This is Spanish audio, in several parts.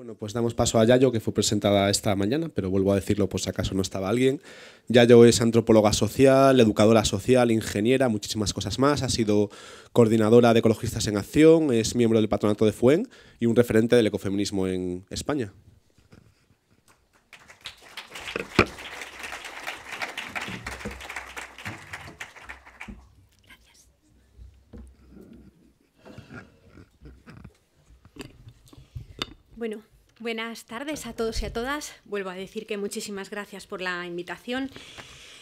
Bueno, pues damos paso a Yayo, que fue presentada esta mañana, pero vuelvo a decirlo por si acaso no estaba alguien. Yayo es antropóloga social, educadora social, ingeniera, muchísimas cosas más. Ha sido coordinadora de Ecologistas en Acción, es miembro del patronato de FUEN y un referente del ecofeminismo en España. Bueno, Buenas tardes a todos y a todas. Vuelvo a decir que muchísimas gracias por la invitación.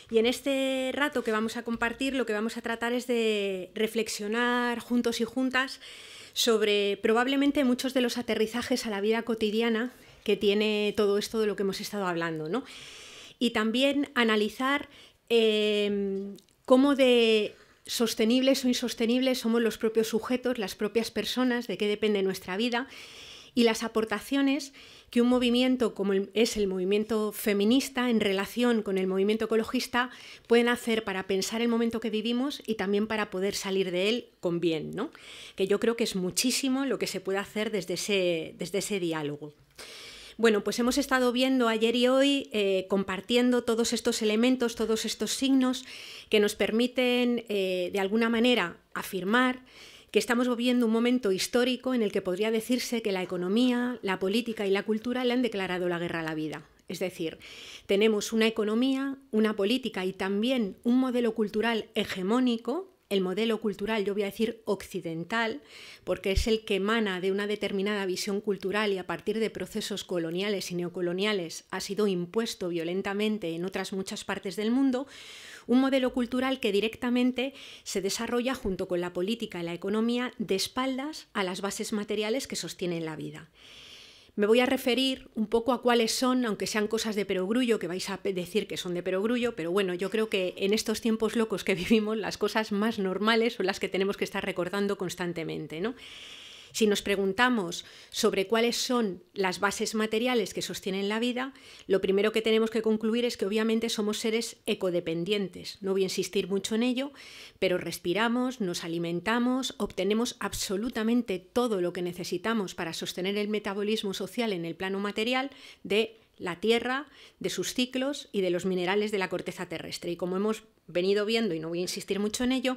Y en este rato que vamos a compartir, lo que vamos a tratar es de reflexionar juntos y juntas sobre probablemente muchos de los aterrizajes a la vida cotidiana que tiene todo esto de lo que hemos estado hablando, Y también analizar em, cómo de sostenibles o insostenibles somos los propios sujetos, las propias personas, de qué depende nuestra vida y las aportaciones que un movimiento como es el movimiento feminista en relación con el movimiento ecologista pueden hacer para pensar el momento que vivimos y también para poder salir de él con bien, ¿no? que yo creo que es muchísimo lo que se puede hacer desde ese, desde ese diálogo. Bueno, pues hemos estado viendo ayer y hoy, eh, compartiendo todos estos elementos, todos estos signos que nos permiten, eh, de alguna manera, afirmar que estamos viviendo un momento histórico en el que podría decirse que la economía, la política y la cultura le han declarado la guerra a la vida. Es decir, tenemos una economía, una política y también un modelo cultural hegemónico el modelo cultural, yo voy a decir occidental, porque es el que emana de una determinada visión cultural y a partir de procesos coloniales y neocoloniales ha sido impuesto violentamente en otras muchas partes del mundo, un modelo cultural que directamente se desarrolla junto con la política y la economía de espaldas a las bases materiales que sostienen la vida. Me voy a referir un poco a cuáles son, aunque sean cosas de perogrullo, que vais a decir que son de perogrullo, pero bueno, yo creo que en estos tiempos locos que vivimos, las cosas más normales son las que tenemos que estar recordando constantemente, ¿no? Si nos preguntamos sobre cuáles son las bases materiales que sostienen la vida, lo primero que tenemos que concluir es que obviamente somos seres ecodependientes. No voy a insistir mucho en ello, pero respiramos, nos alimentamos, obtenemos absolutamente todo lo que necesitamos para sostener el metabolismo social en el plano material de la Tierra, de sus ciclos y de los minerales de la corteza terrestre. Y como hemos venido viendo, y no voy a insistir mucho en ello,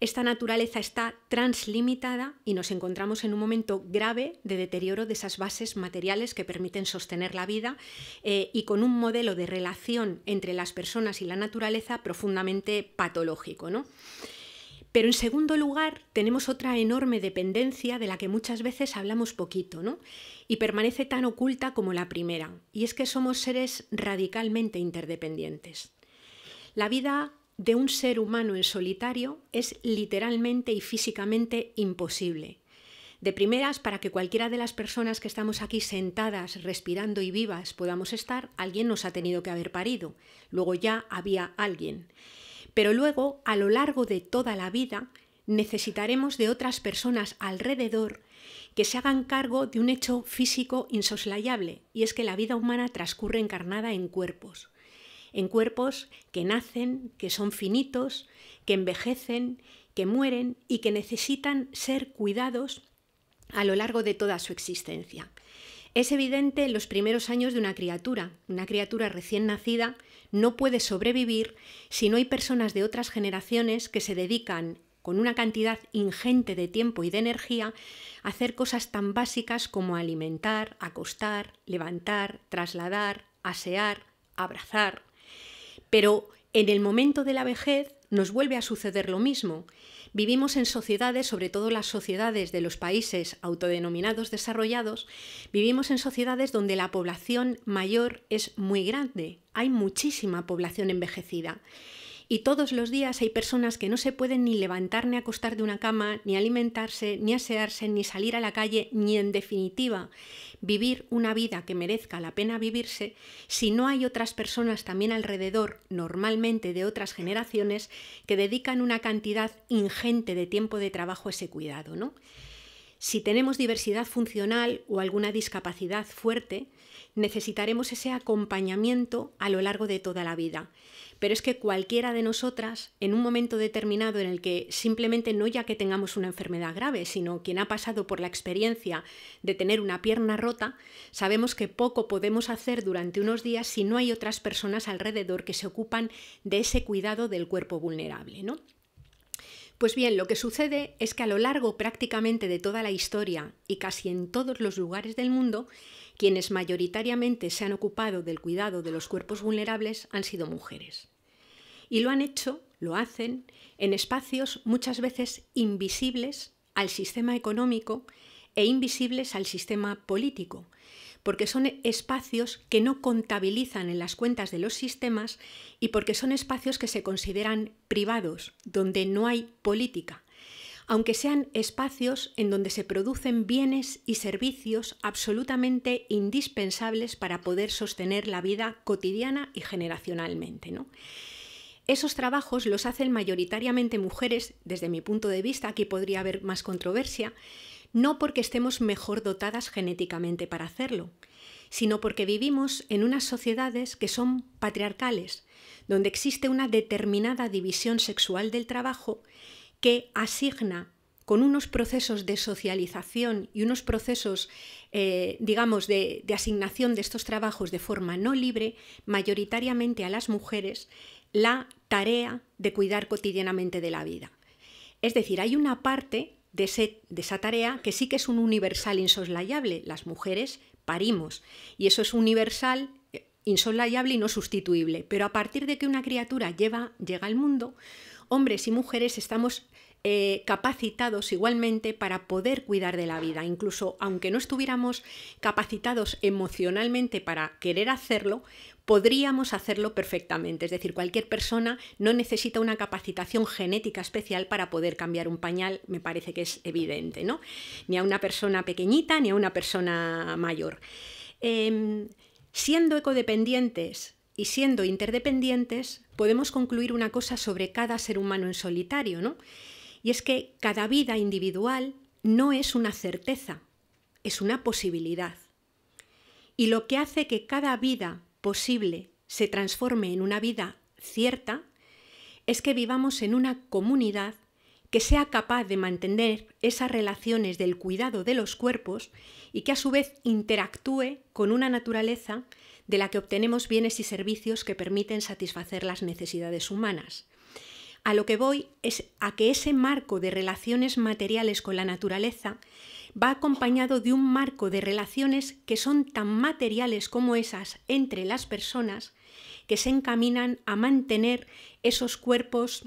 esta naturaleza está translimitada y nos encontramos en un momento grave de deterioro de esas bases materiales que permiten sostener la vida eh, y con un modelo de relación entre las personas y la naturaleza profundamente patológico. Pero en segundo lugar, tenemos otra enorme dependencia de la que muchas veces hablamos poquito, Y permanece tan oculta como la primera, y es que somos seres radicalmente interdependientes. La vida de un ser humano en solitario es literalmente y físicamente imposible. De primeras, para que cualquiera de las personas que estamos aquí sentadas, respirando y vivas podamos estar, alguien nos ha tenido que haber parido. Luego ya había alguien. Pero luego, a lo largo de toda la vida, necesitaremos de otras personas alrededor que se hagan cargo de un hecho físico insoslayable, y es que la vida humana transcurre encarnada en cuerpos en cuerpos que nacen, que son finitos, que envejecen, que mueren y que necesitan ser cuidados a lo largo de toda su existencia. Es evidente en los primeros años de una criatura. Una criatura recién nacida no puede sobrevivir si no hay personas de otras generaciones que se dedican con una cantidad ingente de tiempo y de energía, a hacer cosas tan básicas como alimentar, acostar, levantar, trasladar, asear, abrazar, pero en el momento de la vejez nos vuelve a suceder lo mismo. Vivimos en sociedades, sobre todo las sociedades de los países autodenominados desarrollados, vivimos en sociedades donde la población mayor es muy grande, hay muchísima población envejecida. Y todos los días hay personas que no se pueden ni levantar ni acostar de una cama, ni alimentarse, ni asearse, ni salir a la calle, ni en definitiva vivir una vida que merezca la pena vivirse si no hay otras personas también alrededor, normalmente de otras generaciones, que dedican una cantidad ingente de tiempo de trabajo a ese cuidado, ¿no? Si tenemos diversidad funcional o alguna discapacidad fuerte, necesitaremos ese acompañamiento a lo largo de toda la vida. Pero es que cualquiera de nosotras, en un momento determinado en el que simplemente no ya que tengamos una enfermedad grave, sino quien ha pasado por la experiencia de tener una pierna rota, sabemos que poco podemos hacer durante unos días si no hay otras personas alrededor que se ocupan de ese cuidado del cuerpo vulnerable, ¿no? Pues bien, lo que sucede es que a lo largo prácticamente de toda la historia y casi en todos los lugares del mundo, quienes mayoritariamente se han ocupado del cuidado de los cuerpos vulnerables han sido mujeres. Y lo han hecho, lo hacen, en espacios muchas veces invisibles al sistema económico e invisibles al sistema político, porque son espacios que no contabilizan en las cuentas de los sistemas y porque son espacios que se consideran privados, donde no hay política, aunque sean espacios en donde se producen bienes y servicios absolutamente indispensables para poder sostener la vida cotidiana y generacionalmente. Esos trabajos los hacen mayoritariamente mujeres, desde mi punto de vista, aquí podría haber más controversia, no porque estemos mejor dotadas genéticamente para hacerlo, sino porque vivimos en unas sociedades que son patriarcales, donde existe una determinada división sexual del trabajo que asigna con unos procesos de socialización y unos procesos, eh, digamos, de, de asignación de estos trabajos de forma no libre, mayoritariamente a las mujeres, la tarea de cuidar cotidianamente de la vida. Es decir, hay una parte de, esa tarea que sí que es un universal insoslayable. Las mujeres parimos y eso es universal eh, insoslayable y no sustituible. Pero a partir de que una criatura lleva, llega al mundo, hombres y mujeres estamos eh, capacitados igualmente para poder cuidar de la vida. Incluso aunque no estuviéramos capacitados emocionalmente para querer hacerlo, podríamos hacerlo perfectamente. Es decir, cualquier persona no necesita una capacitación genética especial para poder cambiar un pañal, me parece que es evidente, ¿no? Ni a una persona pequeñita ni a una persona mayor. Em, siendo ecodependientes y siendo interdependientes, podemos concluir una cosa sobre cada ser humano en solitario, ¿no? Y es que cada vida individual no es una certeza, es una posibilidad. Y lo que hace que cada vida posible se transforme en una vida cierta es que vivamos en una comunidad que sea capaz de mantener esas relaciones del cuidado de los cuerpos y que a su vez interactúe con una naturaleza de la que obtenemos bienes y servicios que permiten satisfacer las necesidades humanas. A lo que voy es a que ese marco de relaciones materiales con la naturaleza va acompañado de un marco de relaciones que son tan materiales como esas entre las personas que se encaminan a mantener esos cuerpos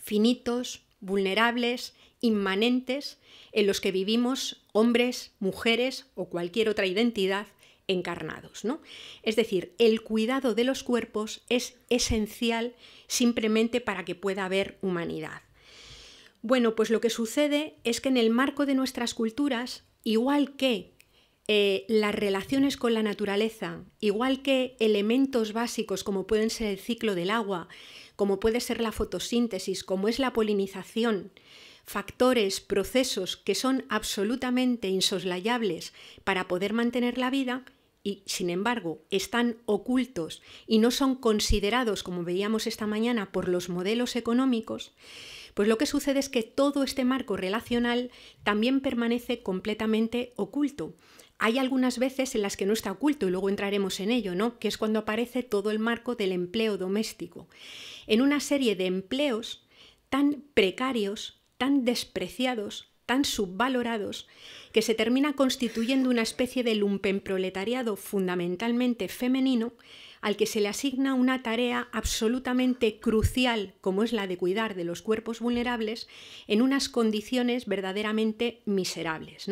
finitos, vulnerables, inmanentes, en los que vivimos hombres, mujeres o cualquier otra identidad encarnados, ¿no? Es decir, el cuidado de los cuerpos es esencial simplemente para que pueda haber humanidad. Bueno, pues lo que sucede es que en el marco de nuestras culturas, igual que eh, las relaciones con la naturaleza, igual que elementos básicos como pueden ser el ciclo del agua, como puede ser la fotosíntesis, como es la polinización, factores, procesos que son absolutamente insoslayables para poder mantener la vida y, sin embargo, están ocultos y no son considerados, como veíamos esta mañana, por los modelos económicos, pues lo que sucede es que todo este marco relacional también permanece completamente oculto. Hay algunas veces en las que no está oculto y luego entraremos en ello, ¿no? Que es cuando aparece todo el marco del empleo doméstico. En una serie de empleos tan precarios, tan despreciados, tan subvalorados, que se termina constituyendo una especie de lumpenproletariado fundamentalmente femenino al que se le asigna una tarea absolutamente crucial como es la de cuidar de los cuerpos vulnerables en unas condiciones verdaderamente miserables.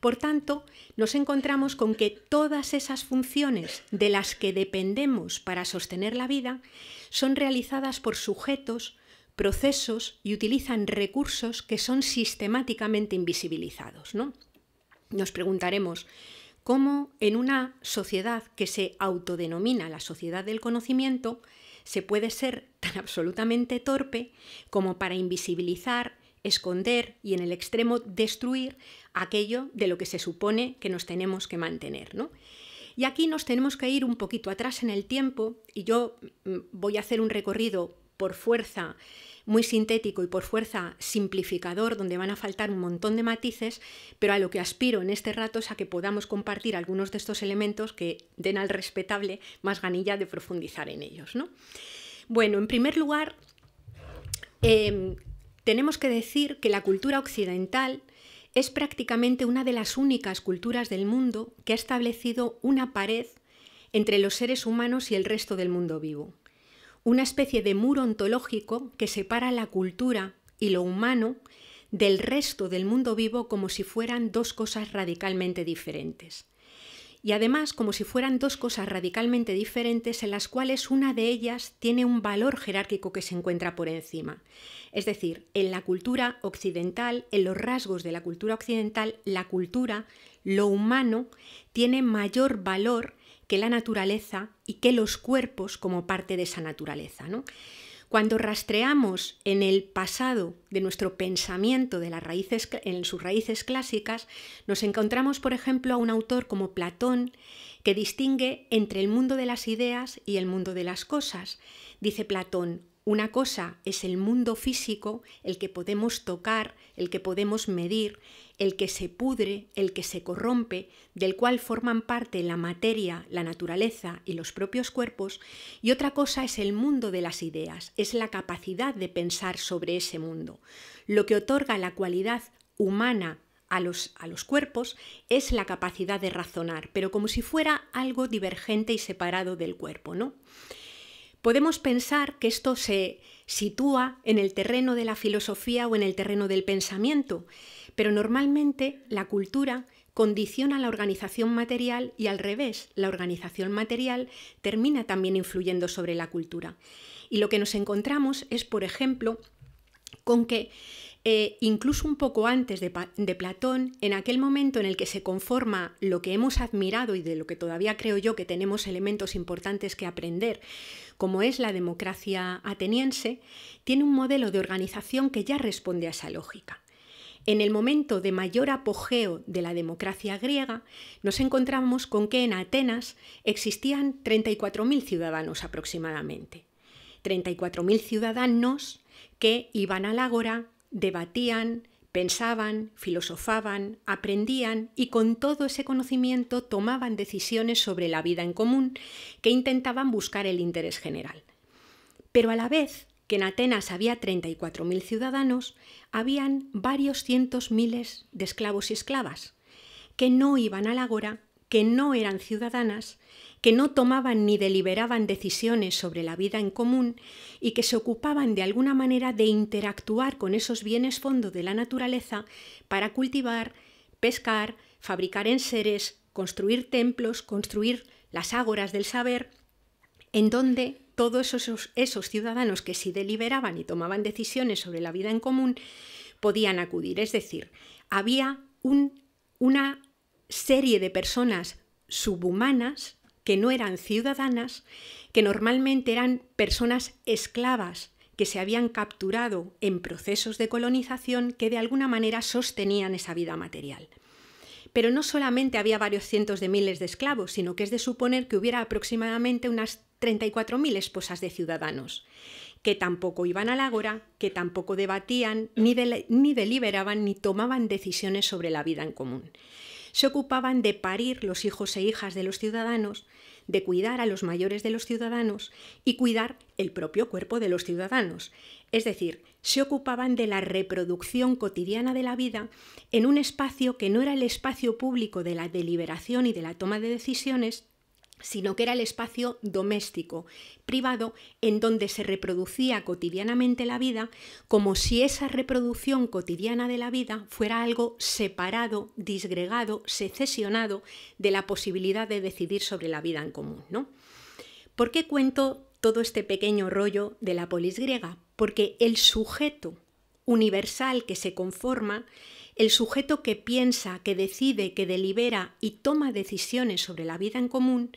Por tanto, nos encontramos con que todas esas funciones de las que dependemos para sostener la vida son realizadas por sujetos, procesos y utilizan recursos que son sistemáticamente invisibilizados. Nos preguntaremos, cómo en una sociedad que se autodenomina la sociedad del conocimiento, se puede ser tan absolutamente torpe como para invisibilizar, esconder y en el extremo destruir aquello de lo que se supone que nos tenemos que mantener. Y aquí nos tenemos que ir un poquito atrás en el tiempo y yo mm, voy a hacer un recorrido por fuerza muy sintético y por fuerza simplificador, donde van a faltar un montón de matices, pero a lo que aspiro en este rato es a que podamos compartir algunos de estos elementos que den al respetable más ganilla de profundizar en ellos. ¿no? Bueno, en primer lugar, em, tenemos que decir que la cultura occidental es prácticamente una de las únicas culturas del mundo que ha establecido una pared entre los seres humanos y el resto del mundo vivo una especie de muro ontológico que separa la cultura y lo humano del resto del mundo vivo como si fueran dos cosas radicalmente diferentes. Y además como si fueran dos cosas radicalmente diferentes en las cuales una de ellas tiene un valor jerárquico que se encuentra por encima. Es decir, en la cultura occidental, en los rasgos de la cultura occidental, la cultura, lo humano, tiene mayor valor que la naturaleza y que los cuerpos como parte de esa naturaleza. Cuando rastreamos en el pasado de nuestro pensamiento de las raíces, en sus raíces clásicas, nos encontramos, por ejemplo, a un autor como Platón que distingue entre el mundo de las ideas y el mundo de las cosas. Dice Platón, una cosa es el mundo físico, el que podemos tocar, el que podemos medir, el que se pudre, el que se corrompe, del cual forman parte la materia, la naturaleza y los propios cuerpos, y otra cosa es el mundo de las ideas, es la capacidad de pensar sobre ese mundo. Lo que otorga la cualidad humana a los, a los, cuerpos es la capacidad de razonar, pero como si fuera algo divergente y separado del cuerpo, ¿no? Podemos pensar que esto se sitúa en el terreno de la filosofía o en el terreno del pensamiento, pero normalmente la cultura condiciona la organización material y al revés, la organización material termina también influyendo sobre la cultura. Y lo que nos encontramos es, por ejemplo, con que eh, incluso un poco antes de, Platón, en aquel momento en el que se conforma lo que hemos admirado y de lo que todavía creo yo que tenemos elementos importantes que aprender, como es la democracia ateniense, tiene un modelo de organización que ya responde a esa lógica. En el momento de mayor apogeo de la democracia griega, nos encontramos con que en Atenas existían 34.000 ciudadanos aproximadamente. 34.000 ciudadanos que iban al ágora, debatían, pensaban, filosofaban, aprendían y con todo ese conocimiento tomaban decisiones sobre la vida en común que intentaban buscar el interés general. Pero a la vez que en Atenas había 34.000 ciudadanos, habían varios cientos miles de esclavos y esclavas, que no iban al agora, que no eran ciudadanas, que no tomaban ni deliberaban decisiones sobre la vida en común y que se ocupaban de alguna manera de interactuar con esos bienes fondo de la naturaleza para cultivar, pescar, fabricar enseres, construir templos, construir las ágoras del saber, en donde todos esos, esos ciudadanos que sí deliberaban y tomaban decisiones sobre la vida en común podían acudir. Es decir, había un, una serie de personas subhumanas que no eran ciudadanas, que normalmente eran personas esclavas que se habían capturado en procesos de colonización que de alguna manera sostenían esa vida material. Pero no solamente había varios cientos de miles de esclavos, sino que es de suponer que hubiera aproximadamente unas 34.000 esposas de ciudadanos, que tampoco iban al ágora, que tampoco debatían, ni, ni deliberaban, ni tomaban decisiones sobre la vida en común. Se ocupaban de parir los hijos e hijas de los ciudadanos, de cuidar a los mayores de los ciudadanos y cuidar el propio cuerpo de los ciudadanos. Es decir, se ocupaban de la reproducción cotidiana de la vida en un espacio que no era el espacio público de la deliberación y de la toma de decisiones, sino que era el espacio doméstico, privado, en donde se reproducía cotidianamente la vida, como si esa reproducción cotidiana de la vida fuera algo separado, disgregado, secesionado de la posibilidad de decidir sobre la vida en común. ¿no? ¿Por qué cuento todo este pequeño rollo de la polis griega? Porque el sujeto universal que se conforma el sujeto que piensa, que decide, que delibera y toma decisiones sobre la vida en común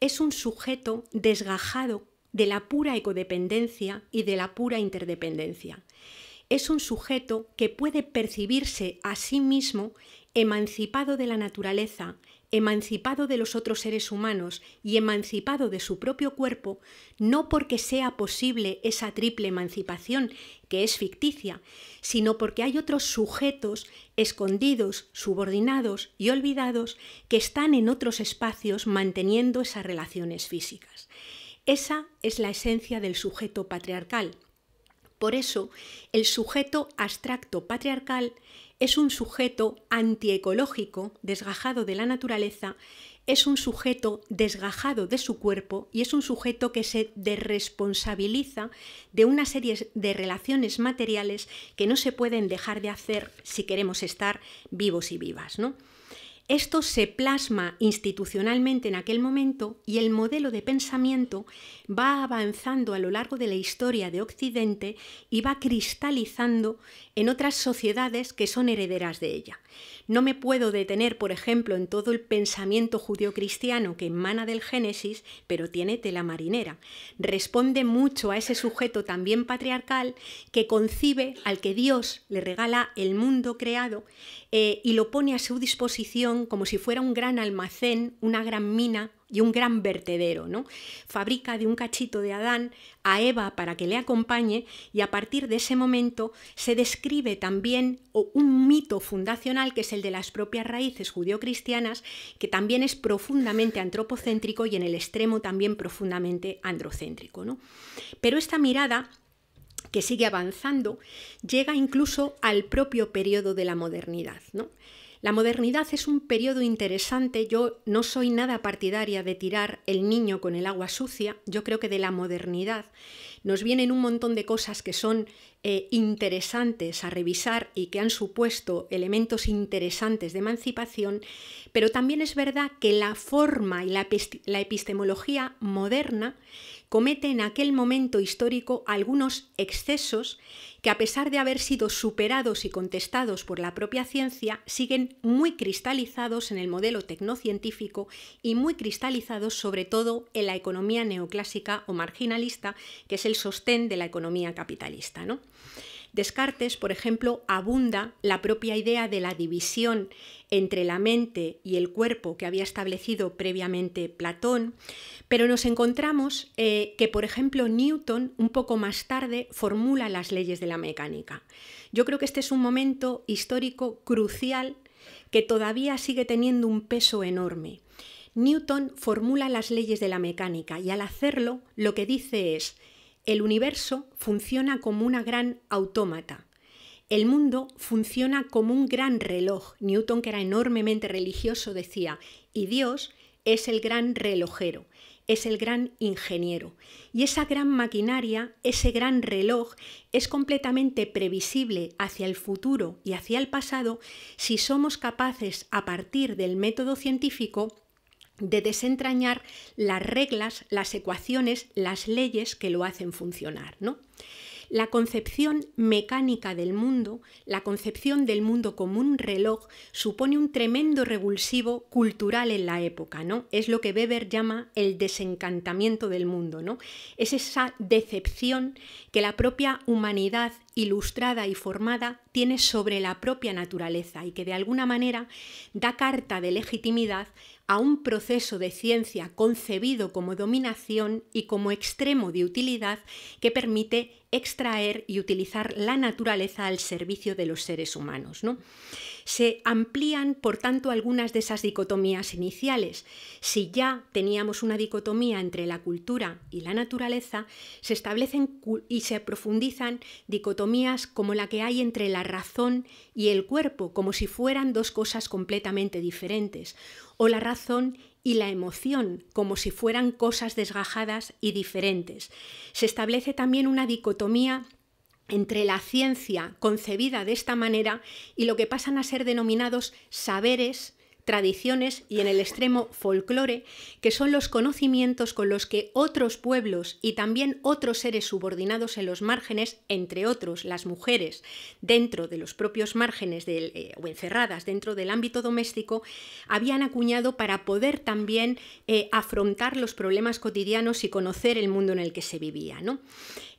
es un sujeto desgajado de la pura ecodependencia y de la pura interdependencia. Es un sujeto que puede percibirse a sí mismo emancipado de la naturaleza emancipado de los otros seres humanos y emancipado de su propio cuerpo, no porque sea posible esa triple emancipación, que es ficticia, sino porque hay otros sujetos escondidos, subordinados y olvidados que están en otros espacios manteniendo esas relaciones físicas. Esa es la esencia del sujeto patriarcal. Por eso, el sujeto abstracto patriarcal es un sujeto antiecológico, desgajado de la naturaleza, es un sujeto desgajado de su cuerpo y es un sujeto que se desresponsabiliza de una serie de relaciones materiales que no se pueden dejar de hacer si queremos estar vivos y vivas, esto se plasma institucionalmente en aquel momento y el modelo de pensamiento va avanzando a lo largo de la historia de Occidente y va cristalizando en otras sociedades que son herederas de ella. No me puedo detener, por ejemplo, en todo el pensamiento judio-cristiano que emana del Génesis, pero tiene tela marinera. Responde mucho a ese sujeto también patriarcal que concibe al que Dios le regala el mundo creado eh, y lo pone a su disposición como si fuera un gran almacén, una gran mina y un gran vertedero, ¿no? Fabrica de un cachito de Adán a Eva para que le acompañe y a partir de ese momento se describe también un mito fundacional que es el de las propias raíces judío cristianas que también es profundamente antropocéntrico y en el extremo también profundamente androcéntrico, Pero esta mirada que sigue avanzando, llega incluso al propio periodo de la modernidad. ¿no? La modernidad es un periodo interesante. Yo no soy nada partidaria de tirar el niño con el agua sucia. Yo creo que de la modernidad nos vienen un montón de cosas que son eh, interesantes a revisar y que han supuesto elementos interesantes de emancipación, pero también es verdad que la forma y la, la epistemología moderna comete en aquel momento histórico algunos excesos que a pesar de haber sido superados y contestados por la propia ciencia, siguen muy cristalizados en el modelo tecnocientífico y muy cristalizados sobre todo en la economía neoclásica o marginalista, que es el sostén de la economía capitalista. ¿no? Descartes, por ejemplo, abunda la propia idea de la división entre la mente y el cuerpo que había establecido previamente Platón, pero nos encontramos eh, que, por ejemplo, Newton un poco más tarde formula las leyes de la mecánica. Yo creo que este es un momento histórico crucial que todavía sigue teniendo un peso enorme. Newton formula las leyes de la mecánica y al hacerlo lo que dice es el universo funciona como una gran autómata. El mundo funciona como un gran reloj. Newton, que era enormemente religioso, decía, y Dios es el gran relojero, es el gran ingeniero. Y esa gran maquinaria, ese gran reloj, es completamente previsible hacia el futuro y hacia el pasado si somos capaces, a partir del método científico, de desentrañar las reglas, las ecuaciones, las leyes que lo hacen funcionar. ¿no? La concepción mecánica del mundo, la concepción del mundo como un reloj, supone un tremendo revulsivo cultural en la época, ¿no? Es lo que Weber llama el desencantamiento del mundo, ¿no? Es esa decepción que la propia humanidad ilustrada y formada tiene sobre la propia naturaleza y que de alguna manera da carta de legitimidad a un proceso de ciencia concebido como dominación y como extremo de utilidad que permite extraer y utilizar la naturaleza al servicio de los seres humanos. ¿no? Se amplían, por tanto, algunas de esas dicotomías iniciales. Si ya teníamos una dicotomía entre la cultura y la naturaleza, se establecen y se profundizan dicotomías como la que hay entre la razón y el cuerpo, como si fueran dos cosas completamente diferentes, o la razón y la emoción, como si fueran cosas desgajadas y diferentes. Se establece también una dicotomía entre la ciencia concebida de esta manera y lo que pasan a ser denominados saberes tradiciones y en el extremo folclore, que son los conocimientos con los que otros pueblos y también otros seres subordinados en los márgenes, entre otros las mujeres, dentro de los propios márgenes eh, o encerradas dentro del ámbito doméstico, habían acuñado para poder también eh, afrontar los problemas cotidianos y conocer el mundo en el que se vivía.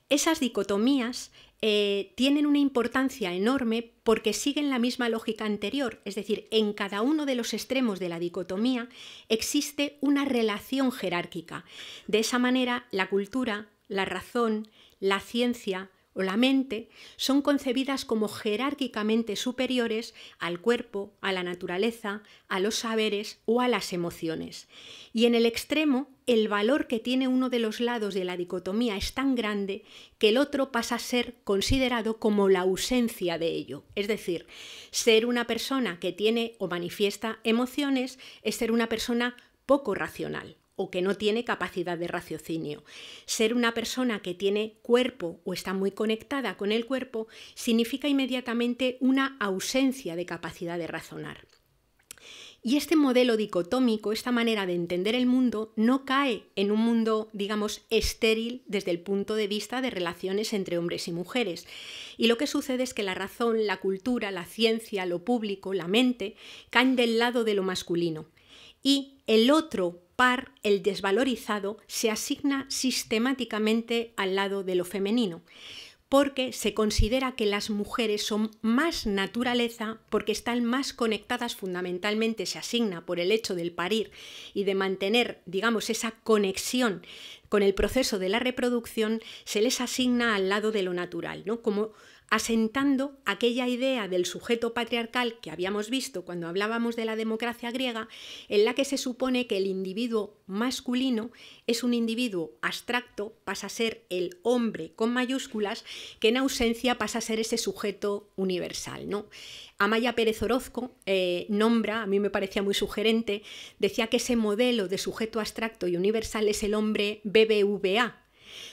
Esas dicotomías eh, tienen una importancia enorme porque siguen la misma lógica anterior, es decir, en cada uno de los extremos de la dicotomía existe una relación jerárquica. De esa manera, la cultura, la razón, la ciencia, o la mente son concebidas como jerárquicamente superiores al cuerpo, a la naturaleza, a los saberes o a las emociones. Y en el extremo, el valor que tiene uno de los lados de la dicotomía es tan grande que el otro pasa a ser considerado como la ausencia de ello. Es decir, ser una persona que tiene o manifiesta emociones es ser una persona poco racional o que no tiene capacidad de raciocinio. Ser una persona que tiene cuerpo o está muy conectada con el cuerpo significa inmediatamente una ausencia de capacidad de razonar. Y este modelo dicotómico, esta manera de entender el mundo, no cae en un mundo, digamos, estéril desde el punto de vista de relaciones entre hombres y mujeres. Y lo que sucede es que la razón, la cultura, la ciencia, lo público, la mente, caen del lado de lo masculino y el otro par, el desvalorizado, se asigna sistemáticamente al lado de lo femenino, porque se considera que las mujeres son más naturaleza porque están más conectadas, fundamentalmente se asigna por el hecho del parir y de mantener, digamos, esa conexión con el proceso de la reproducción, se les asigna al lado de lo natural, ¿no? Como asentando aquella idea del sujeto patriarcal que habíamos visto cuando hablábamos de la democracia griega, en la que se supone que el individuo masculino es un individuo abstracto, pasa a ser el hombre con mayúsculas, que en ausencia pasa a ser ese sujeto universal. ¿no? Amaya Pérez Orozco eh, nombra, a mí me parecía muy sugerente, decía que ese modelo de sujeto abstracto y universal es el hombre BBVA,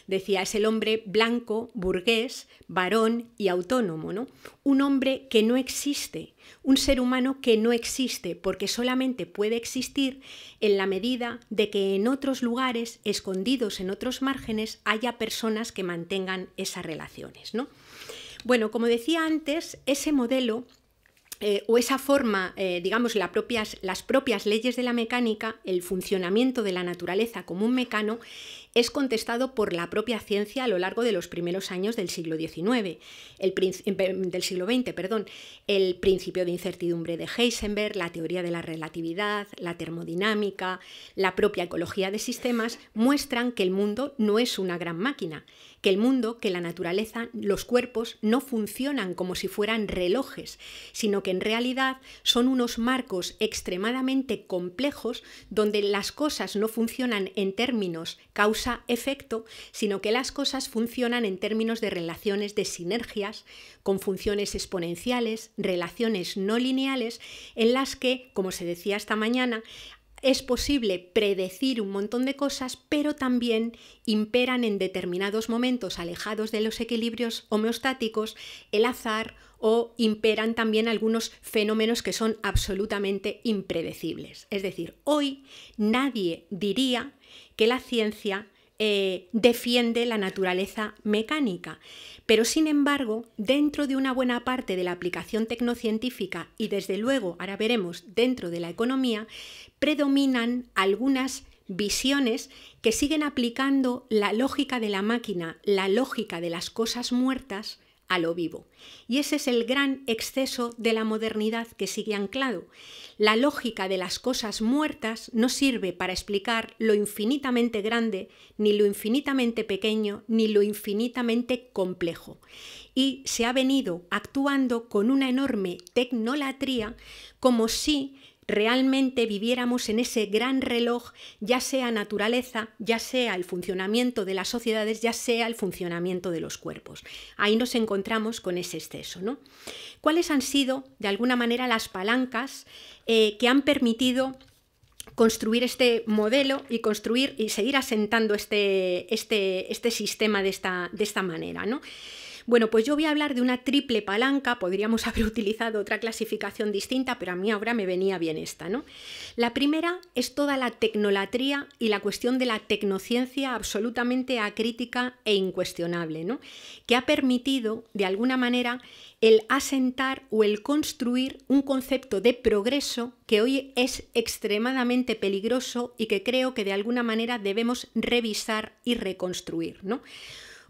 Decía, es el hombre blanco, burgués, varón y autónomo, ¿no? Un hombre que no existe, un ser humano que no existe, porque solamente puede existir en la medida de que en otros lugares, escondidos en otros márgenes, haya personas que mantengan esas relaciones, ¿no? Bueno, como decía antes, ese modelo eh, o esa forma, eh, digamos, propias, las propias leyes de la mecánica, el funcionamiento de la naturaleza como un mecano, es contestado por la propia ciencia a lo largo de los primeros años del siglo XIX, el em, del siglo XX, perdón, el principio de incertidumbre de Heisenberg, la teoría de la relatividad, la termodinámica, la propia ecología de sistemas, muestran que el mundo no es una gran máquina, que el mundo, que la naturaleza, los cuerpos no funcionan como si fueran relojes, sino que en realidad son unos marcos extremadamente complejos donde las cosas no funcionan en términos causales efecto sino que las cosas funcionan en términos de relaciones de sinergias, con funciones exponenciales, relaciones no lineales, en las que, como se decía esta mañana, es posible predecir un montón de cosas, pero también imperan en determinados momentos alejados de los equilibrios homeostáticos el azar o imperan también algunos fenómenos que son absolutamente impredecibles. Es decir, hoy nadie diría que la ciencia eh, defiende la naturaleza mecánica. Pero sin embargo, dentro de una buena parte de la aplicación tecnocientífica y desde luego, ahora veremos, dentro de la economía, predominan algunas visiones que siguen aplicando la lógica de la máquina, la lógica de las cosas muertas a lo vivo. Y ese es el gran exceso de la modernidad que sigue anclado. La lógica de las cosas muertas no sirve para explicar lo infinitamente grande, ni lo infinitamente pequeño, ni lo infinitamente complejo. Y se ha venido actuando con una enorme tecnolatría como si realmente viviéramos en ese gran reloj, ya sea naturaleza, ya sea el funcionamiento de las sociedades, ya sea el funcionamiento de los cuerpos. Ahí nos encontramos con ese exceso. ¿no? ¿Cuáles han sido, de alguna manera, las palancas eh, que han permitido construir este modelo y construir y seguir asentando este, este, este sistema de esta, de esta manera? ¿no? Bueno, pues yo voy a hablar de una triple palanca, podríamos haber utilizado otra clasificación distinta, pero a mí ahora me venía bien esta, ¿no? La primera es toda la tecnolatría y la cuestión de la tecnociencia absolutamente acrítica e incuestionable, ¿no? Que ha permitido, de alguna manera, el asentar o el construir un concepto de progreso que hoy es extremadamente peligroso y que creo que de alguna manera debemos revisar y reconstruir, ¿no?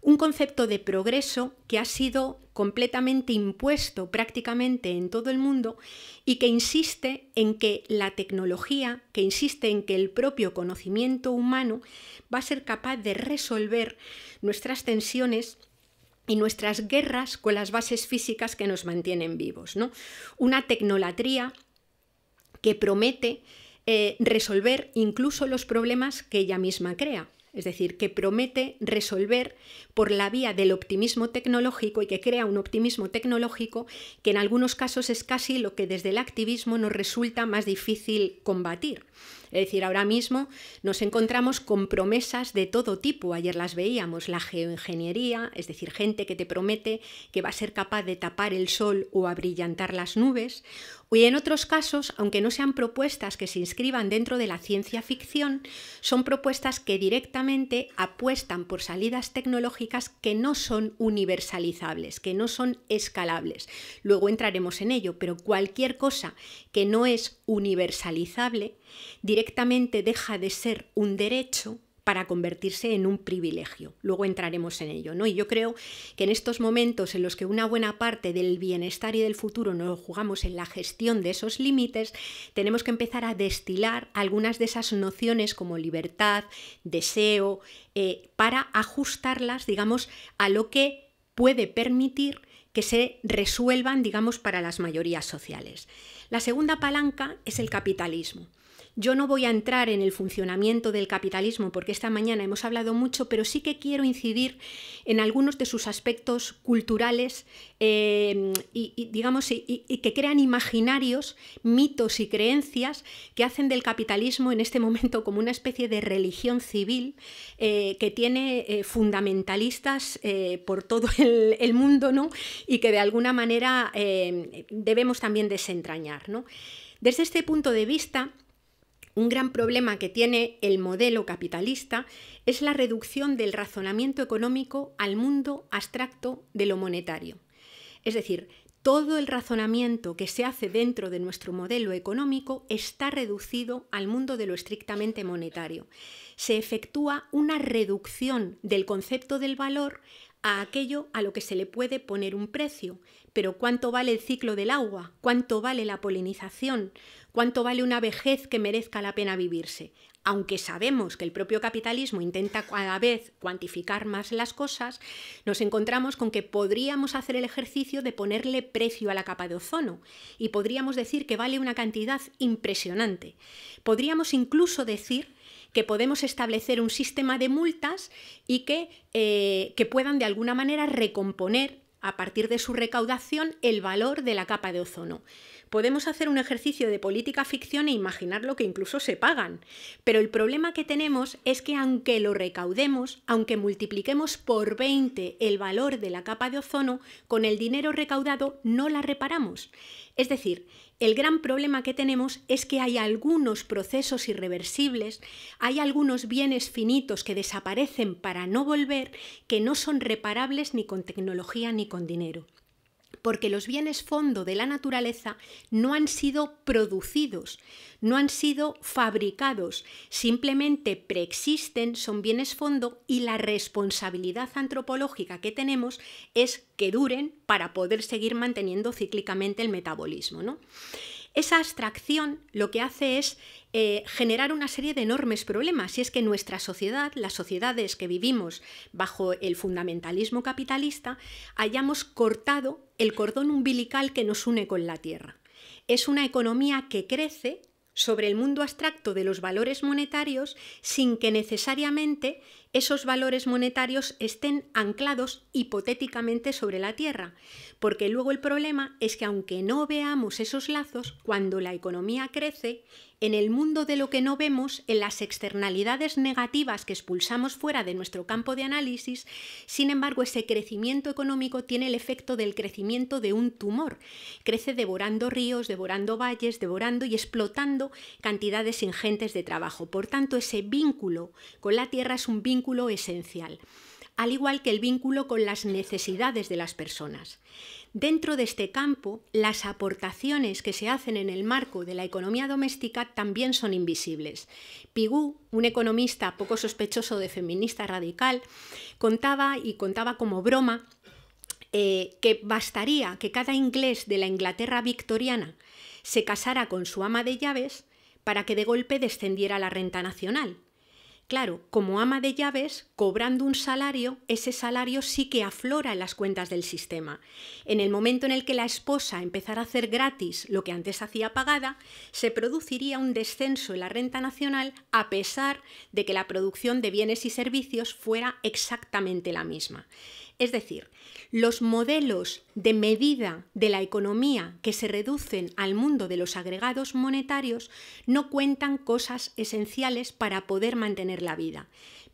un concepto de progreso que ha sido completamente impuesto prácticamente en todo el mundo y que insiste en que la tecnología, que insiste en que el propio conocimiento humano va a ser capaz de resolver nuestras tensiones y nuestras guerras con las bases físicas que nos mantienen vivos. ¿no? Una tecnolatría que promete eh, resolver incluso los problemas que ella misma crea es decir, que promete resolver por la vía del optimismo tecnológico y que crea un optimismo tecnológico que en algunos casos es casi lo que desde el activismo nos resulta más difícil combatir. Es decir, ahora mismo nos encontramos con promesas de todo tipo. Ayer las veíamos, la geoingeniería, es decir, gente que te promete que va a ser capaz de tapar el sol o abrillantar las nubes, y en otros casos, aunque no sean propuestas que se inscriban dentro de la ciencia ficción, son propuestas que directamente apuestan por salidas tecnológicas que no son universalizables, que no son escalables. Luego entraremos en ello, pero cualquier cosa que no es universalizable directamente deja de ser un derecho para convertirse en un privilegio. Luego entraremos en ello, ¿no? Y yo creo que en estos momentos en los que una buena parte del bienestar y del futuro nos jugamos en la gestión de esos límites, tenemos que empezar a destilar algunas de esas nociones como libertad, deseo, eh, para ajustarlas, digamos, a lo que puede permitir que se resuelvan, digamos, para las mayorías sociales. La segunda palanca es el capitalismo. Yo no voy a entrar en el funcionamiento del capitalismo porque esta mañana hemos hablado mucho, pero sí que quiero incidir en algunos de sus aspectos culturales eh, y, digamos, que crean imaginarios, mitos y creencias que hacen del capitalismo en este momento como una especie de religión civil eh, que tiene eh, fundamentalistas por todo el, mundo ¿no? y que de alguna manera debemos también desentrañar. Desde este punto de vista, un gran problema que tiene el modelo capitalista es la reducción del razonamiento económico al mundo abstracto de lo monetario. Es decir, todo el razonamiento que se hace dentro de nuestro modelo económico está reducido al mundo de lo estrictamente monetario. Se efectúa una reducción del concepto del valor a aquello a lo que se le puede poner un precio. Pero ¿cuánto vale el ciclo del agua? ¿Cuánto vale la polinización? cuánto vale una vejez que merezca la pena vivirse. Aunque sabemos que el propio capitalismo intenta cada vez cuantificar más las cosas, nos encontramos con que podríamos hacer el ejercicio de ponerle precio a la capa de ozono y podríamos decir que vale una cantidad impresionante. Podríamos incluso decir que podemos establecer un sistema de multas y que, eh, que puedan de alguna manera recomponer a partir de su recaudación el valor de la capa de ozono. Podemos hacer un ejercicio de política ficción e imaginar lo que incluso se pagan. Pero el problema que tenemos es que aunque lo recaudemos, aunque multipliquemos por 20 el valor de la capa de ozono, con el dinero recaudado no la reparamos. Es decir, el gran problema que tenemos es que hay algunos procesos irreversibles, hay algunos bienes finitos que desaparecen para no volver, que no son reparables ni con tecnología ni con dinero porque los bienes fondo de la naturaleza no han sido producidos, no han sido fabricados, simplemente preexisten, son bienes fondo y la responsabilidad antropológica que tenemos es que duren para poder seguir manteniendo cíclicamente el metabolismo. ¿no? Esa abstracción lo que hace es eh, generar una serie de enormes problemas, y es que nuestra sociedad, las sociedades que vivimos bajo el fundamentalismo capitalista, hayamos cortado el cordón umbilical que nos une con la Tierra. Es una economía que crece sobre el mundo abstracto de los valores monetarios sin que necesariamente esos valores monetarios estén anclados hipotéticamente sobre la Tierra, porque luego el problema es que aunque no veamos esos lazos, cuando la economía crece, en el mundo de lo que no vemos, en las externalidades negativas que expulsamos fuera de nuestro campo de análisis, sin embargo, ese crecimiento económico tiene el efecto del crecimiento de un tumor. Crece devorando ríos, devorando valles, devorando y explotando cantidades ingentes de trabajo. Por tanto, ese vínculo con la tierra es un vínculo esencial al igual que el vínculo con las necesidades de las personas. Dentro de este campo, las aportaciones que se hacen en el marco de la economía doméstica también son invisibles. Pigou, un economista poco sospechoso de feminista radical, contaba y contaba como broma eh, que bastaría que cada inglés de la Inglaterra victoriana se casara con su ama de llaves para que de golpe descendiera la renta nacional. Claro, como ama de llaves, cobrando un salario, ese salario sí que aflora en las cuentas del sistema. En el momento en el que la esposa empezara a hacer gratis lo que antes hacía pagada, se produciría un descenso en la renta nacional a pesar de que la producción de bienes y servicios fuera exactamente la misma. Es decir, los modelos de medida de la economía que se reducen al mundo de los agregados monetarios no cuentan cosas esenciales para poder mantener la vida.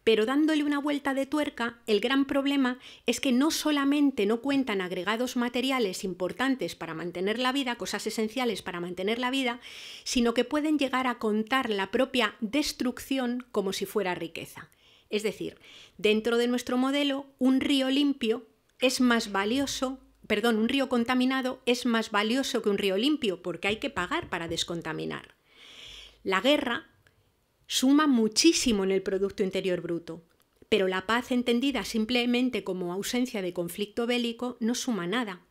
Pero dándole una vuelta de tuerca, el gran problema es que no solamente no cuentan agregados materiales importantes para mantener la vida, cosas esenciales para mantener la vida, sino que pueden llegar a contar la propia destrucción como si fuera riqueza. Es decir, dentro de nuestro modelo, un río limpio es más valioso, perdón, un río contaminado es más valioso que un río limpio porque hay que pagar para descontaminar. La guerra suma muchísimo en el Producto Interior Bruto, pero la paz entendida simplemente como ausencia de conflicto bélico no suma nada.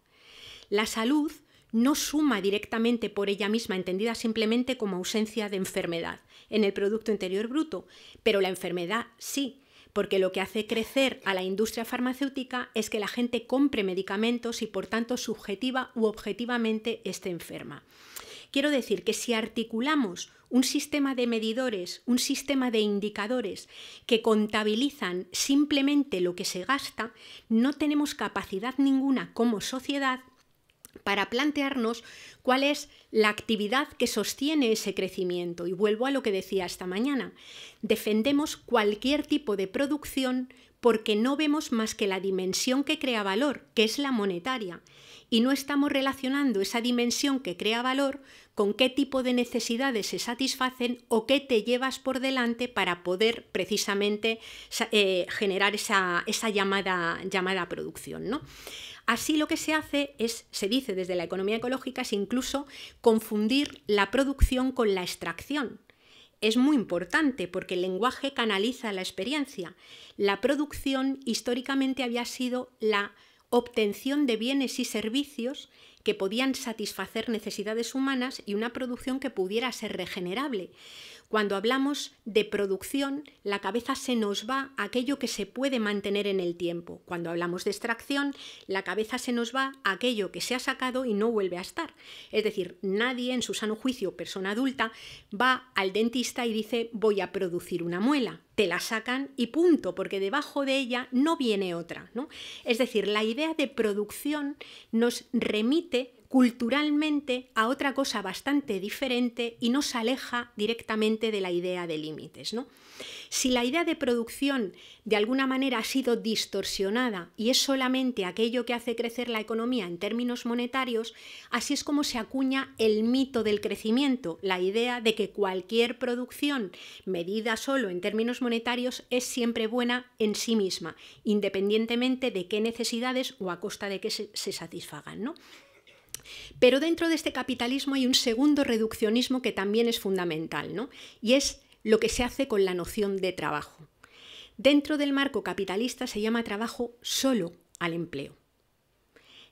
La salud no suma directamente por ella misma, entendida simplemente como ausencia de enfermedad en el Producto Interior Bruto, pero la enfermedad sí, porque lo que hace crecer a la industria farmacéutica es que la gente compre medicamentos y por tanto subjetiva u objetivamente esté enferma. Quiero decir que si articulamos un sistema de medidores, un sistema de indicadores que contabilizan simplemente lo que se gasta, no tenemos capacidad ninguna como sociedad para plantearnos cuál es la actividad que sostiene ese crecimiento. Y vuelvo a lo que decía esta mañana. Defendemos cualquier tipo de producción porque no vemos más que la dimensión que crea valor, que es la monetaria, y no estamos relacionando esa dimensión que crea valor con qué tipo de necesidades se satisfacen o qué te llevas por delante para poder precisamente eh, generar esa, llamada, llamada producción. ¿no? Así lo que se hace es, se dice desde la economía ecológica, es incluso confundir la producción con la extracción. Es muy importante porque el lenguaje canaliza la experiencia. La producción históricamente había sido la obtención de bienes y servicios que podían satisfacer necesidades humanas y una producción que pudiera ser regenerable. Cuando hablamos de producción, la cabeza se nos va a aquello que se puede mantener en el tiempo. Cuando hablamos de extracción, la cabeza se nos va a aquello que se ha sacado y no vuelve a estar. Es decir, nadie en su sano juicio, persona adulta, va al dentista y dice voy a producir una muela. Te la sacan y punto, porque debajo de ella no viene otra. Es decir, la idea de producción nos remite culturalmente a otra cosa bastante diferente y no se aleja directamente de la idea de límites. ¿no? Si la idea de producción de alguna manera ha sido distorsionada y es solamente aquello que hace crecer la economía en términos monetarios, así es como se acuña el mito del crecimiento, la idea de que cualquier producción medida solo en términos monetarios es siempre buena en sí misma, independientemente de qué necesidades o a costa de qué se, satisfagan. Pero dentro de este capitalismo hay un segundo reduccionismo que también es fundamental, y es lo que se hace con la noción de trabajo. Dentro del marco capitalista se llama trabajo solo al empleo.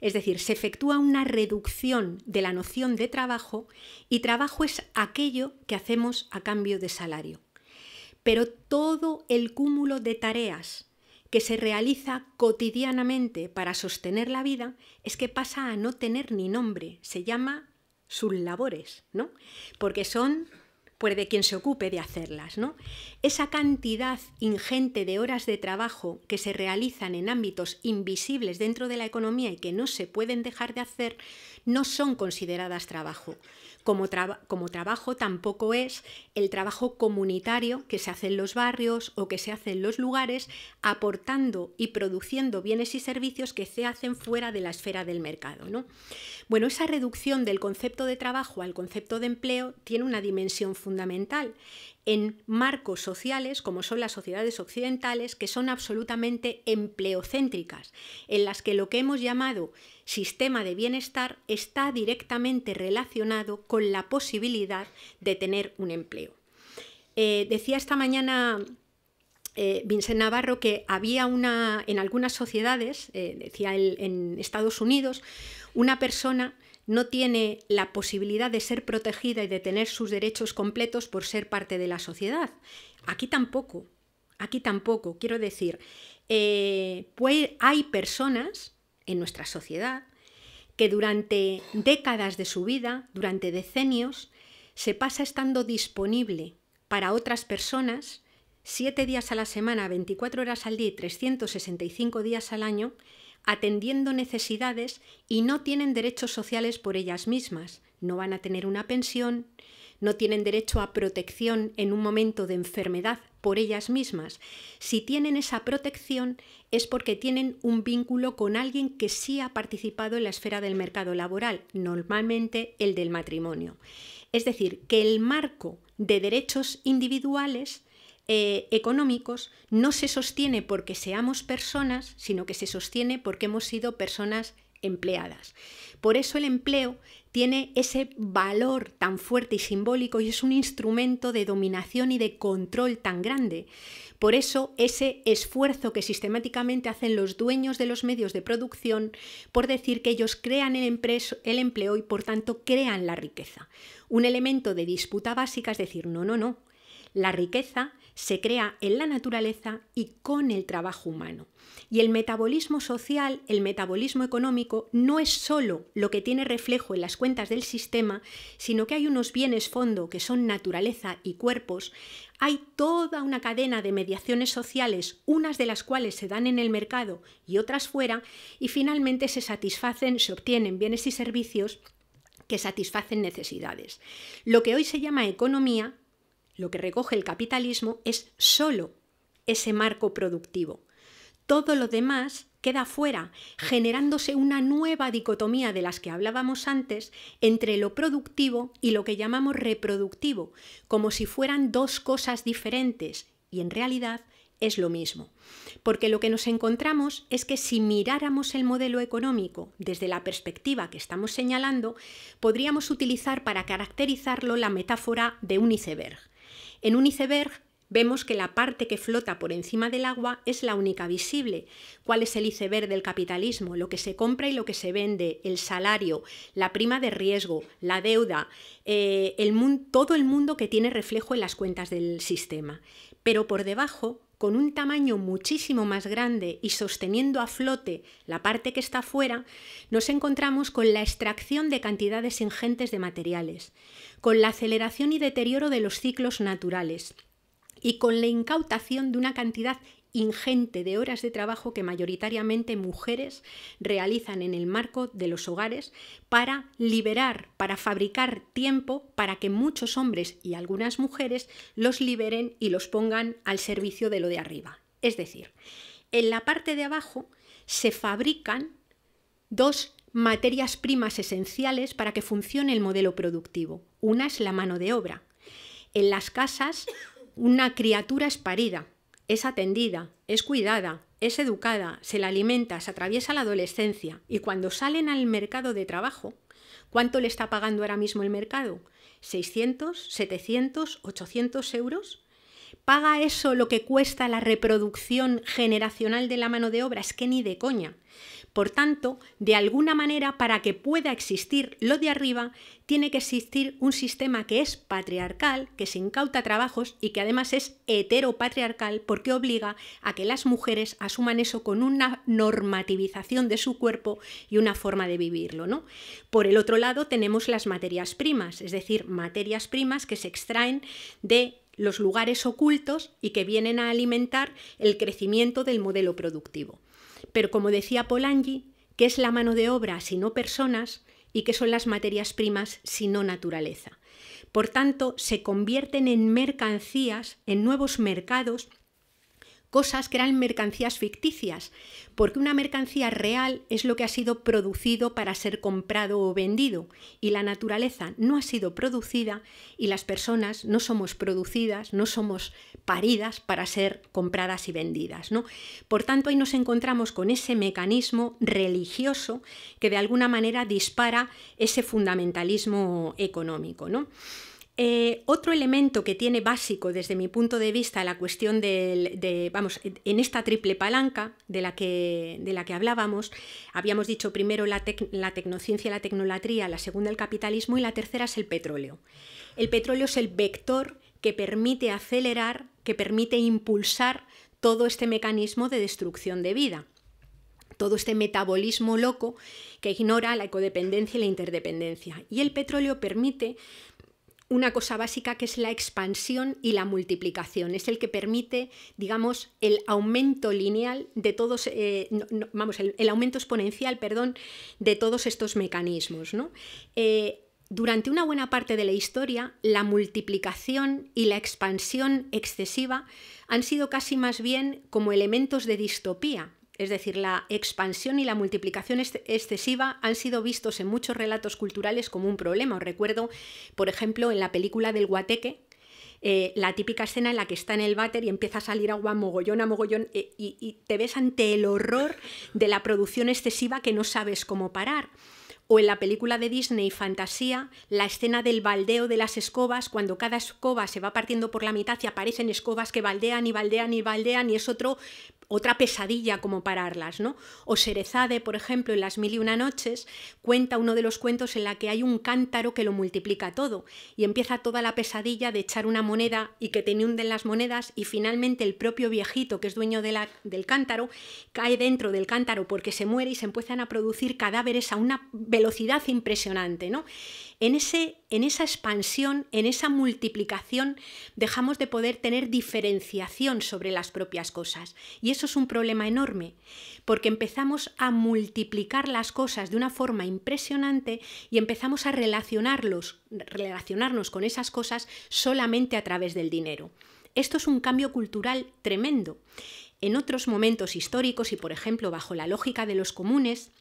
Es decir, se efectúa una reducción de la noción de trabajo y trabajo es aquello que hacemos a cambio de salario. Pero todo el cúmulo de tareas que se realiza cotidianamente para sostener la vida es que pasa a no tener ni nombre, se llama sus labores, ¿no? Porque son pues de quien se ocupe de hacerlas, ¿no? Esa cantidad ingente de horas de trabajo que se realizan en ámbitos invisibles dentro de la economía y que no se pueden dejar de hacer no son consideradas trabajo. Como, como trabajo tampoco es el trabajo comunitario que se hace en los barrios o que se hace en los lugares aportando y produciendo bienes y servicios que se hacen fuera de la esfera del mercado. ¿no? Bueno, esa reducción del concepto de trabajo al concepto de empleo tiene una dimensión fundamental en marcos sociales, como son las sociedades occidentales, que son absolutamente empleocéntricas, en las que lo que hemos llamado sistema de bienestar está directamente relacionado con la posibilidad de tener un empleo. Eh, decía esta mañana eh, Vincent Navarro que había una, en algunas sociedades, eh, decía en Estados Unidos, una persona no tiene la posibilidad de ser protegida y de tener sus derechos completos por ser parte de la sociedad. Aquí tampoco, aquí tampoco. Quiero decir, pues hay personas en nuestra sociedad que durante décadas de su vida, durante decenios, se pasa estando disponible para otras personas siete días a la semana, 24 horas al día y 365 días al año, atendiendo necesidades y no tienen derechos sociales por ellas mismas. No van a tener una pensión, no tienen derecho a protección en un momento de enfermedad por ellas mismas. Si tienen esa protección es porque tienen un vínculo con alguien que sí ha participado en la esfera del mercado laboral, normalmente el del matrimonio. Es decir, que el marco de derechos individuales eh, económicos no se sostiene porque seamos personas, sino que se sostiene porque hemos sido personas empleadas. Por eso el empleo tiene ese valor tan fuerte y simbólico y es un instrumento de dominación y de control tan grande. Por eso ese esfuerzo que sistemáticamente hacen los dueños de los medios de producción por decir que ellos crean el, el empleo y por tanto crean la riqueza. Un elemento de disputa básica es decir, no, no, no, la riqueza se crea en la naturaleza y con el trabajo humano. Y el metabolismo social, el metabolismo económico, no es solo lo que tiene reflejo en las cuentas del sistema, sino que hay unos bienes fondo que son naturaleza y cuerpos, hay toda una cadena de mediaciones sociales, unas de las cuales se dan en el mercado y otras fuera, y finalmente se satisfacen, se obtienen bienes y servicios que satisfacen necesidades. Lo que hoy se llama economía lo que recoge el capitalismo es solo ese marco productivo. Todo lo demás queda fuera, generándose una nueva dicotomía de las que hablábamos antes entre lo productivo y lo que llamamos reproductivo, como si fueran dos cosas diferentes, y en realidad es lo mismo. Porque lo que nos encontramos es que si miráramos el modelo económico desde la perspectiva que estamos señalando, podríamos utilizar para caracterizarlo la metáfora de un iceberg en un iceberg vemos que la parte que flota por encima del agua es la única visible. ¿Cuál es el iceberg del capitalismo? Lo que se compra y lo que se vende, el salario, la prima de riesgo, la deuda, eh, todo el mundo que tiene reflejo en las cuentas del sistema. Pero por debajo con un tamaño muchísimo más grande y sosteniendo a flote la parte que está fuera, nos encontramos con la extracción de cantidades ingentes de materiales, con la aceleración y deterioro de los ciclos naturales y con la incautación de una cantidad ingente de horas de trabajo que mayoritariamente mujeres realizan en el marco de los hogares para liberar, para fabricar tiempo para que muchos hombres y algunas mujeres los liberen y los pongan al servicio de lo de arriba. Es decir, en la parte de abajo se fabrican dos materias primas esenciales para que funcione el modelo productivo. Una es la mano de obra. En las casas una criatura es parida, es atendida, es cuidada, es educada, se la alimenta, se atraviesa la adolescencia y cuando salen al mercado de trabajo, ¿cuánto le está pagando ahora mismo el mercado? ¿600, 700, 800 euros? ¿Paga eso lo que cuesta la reproducción generacional de la mano de obra? Es que ni de coña. Por tanto, de alguna manera, para que pueda existir lo de arriba, tiene que existir un sistema que es patriarcal, que se incauta trabajos y que además es heteropatriarcal porque obliga a que las mujeres asuman eso con una normativización de su cuerpo y una forma de vivirlo. ¿no? Por el otro lado, tenemos las materias primas, es decir, materias primas que se extraen de los lugares ocultos y que vienen a alimentar el crecimiento del modelo productivo. Pero como decía Polanyi, ¿qué es la mano de obra si no personas y qué son las materias primas si no naturaleza? Por tanto, se convierten en mercancías, en nuevos mercados cosas que eran mercancías ficticias, porque una mercancía real es lo que ha sido producido para ser comprado o vendido, y la naturaleza no ha sido producida y las personas no somos producidas, no somos paridas para ser compradas y vendidas, ¿no? Por tanto, ahí nos encontramos con ese mecanismo religioso que de alguna manera dispara ese fundamentalismo económico, ¿no? Eh, otro elemento que tiene básico desde mi punto de vista la cuestión de, vamos, en esta triple palanca de la que, de la que hablábamos, habíamos dicho primero la, la tecnociencia y la tecnolatría, la segunda el capitalismo y la tercera es el petróleo. El petróleo es el vector que permite acelerar, que permite impulsar todo este mecanismo de destrucción de vida todo este metabolismo loco que ignora la ecodependencia y la interdependencia. Y el petróleo permite una cosa básica que es la expansión y la multiplicación. Es el que permite, digamos, el aumento lineal de todos, eh, vamos, el, aumento exponencial, perdón, de todos estos mecanismos. Eh, durante una buena parte de la historia, la multiplicación y la expansión excesiva han sido casi más bien como elementos de distopía, es decir, la expansión y la multiplicación excesiva han sido vistos en muchos relatos culturales como un problema. Os recuerdo, por ejemplo, en la película del Guateque, eh, la típica escena en la que está en el váter y empieza a salir agua mogollón a mogollón eh, y te ves ante el horror de la producción excesiva que no sabes cómo parar. O en la película de Disney Fantasía, la escena del baldeo de las escobas, cuando cada escoba se va partiendo por la mitad y aparecen escobas que baldean y baldean y baldean y es otro, otra pesadilla como pararlas, ¿no? O Serezade, por ejemplo, en Las Mil y Una Noches, cuenta uno de los cuentos en la que hay un cántaro que lo multiplica todo y empieza toda la pesadilla de echar una moneda y que te hunden las monedas y finalmente el propio viejito que es dueño de del cántaro cae dentro del cántaro porque se muere y se empiezan a producir cadáveres a una velocidad impresionante, ¿no? En, ese, en esa expansión, en esa multiplicación, dejamos de poder tener diferenciación sobre las propias cosas. Y eso es un problema enorme, porque empezamos a multiplicar las cosas de una forma impresionante y empezamos a relacionarlos, relacionarnos con esas cosas solamente a través del dinero. Esto es un cambio cultural tremendo. En otros momentos históricos y, por ejemplo, bajo la lógica de los comunes,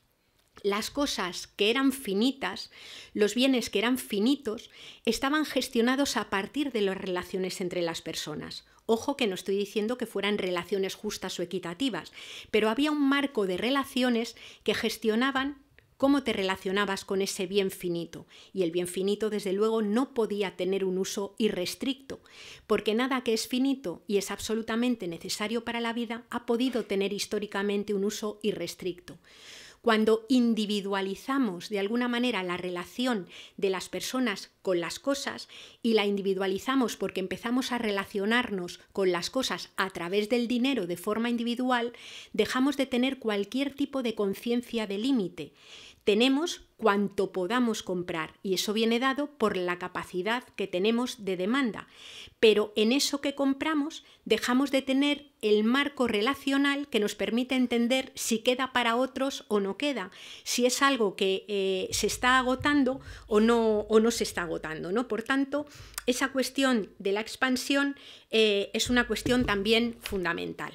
las cosas que eran finitas, los bienes que eran finitos, estaban gestionados a partir de las relaciones entre las personas. Ojo que no estoy diciendo que fueran relaciones justas o equitativas, pero había un marco de relaciones que gestionaban cómo te relacionabas con ese bien finito. Y el bien finito, desde luego, no podía tener un uso irrestricto, porque nada que es finito y es absolutamente necesario para la vida ha podido tener históricamente un uso irrestricto. Cuando individualizamos de alguna manera la relación de las personas con las cosas y la individualizamos porque empezamos a relacionarnos con las cosas a través del dinero de forma individual, dejamos de tener cualquier tipo de conciencia de límite tenemos cuanto podamos comprar y eso viene dado por la capacidad que tenemos de demanda. Pero en eso que compramos dejamos de tener el marco relacional que nos permite entender si queda para otros o no queda, si es algo que eh, se está agotando o no, o no se está agotando. Por tanto, esa cuestión de la expansión eh, es una cuestión también fundamental.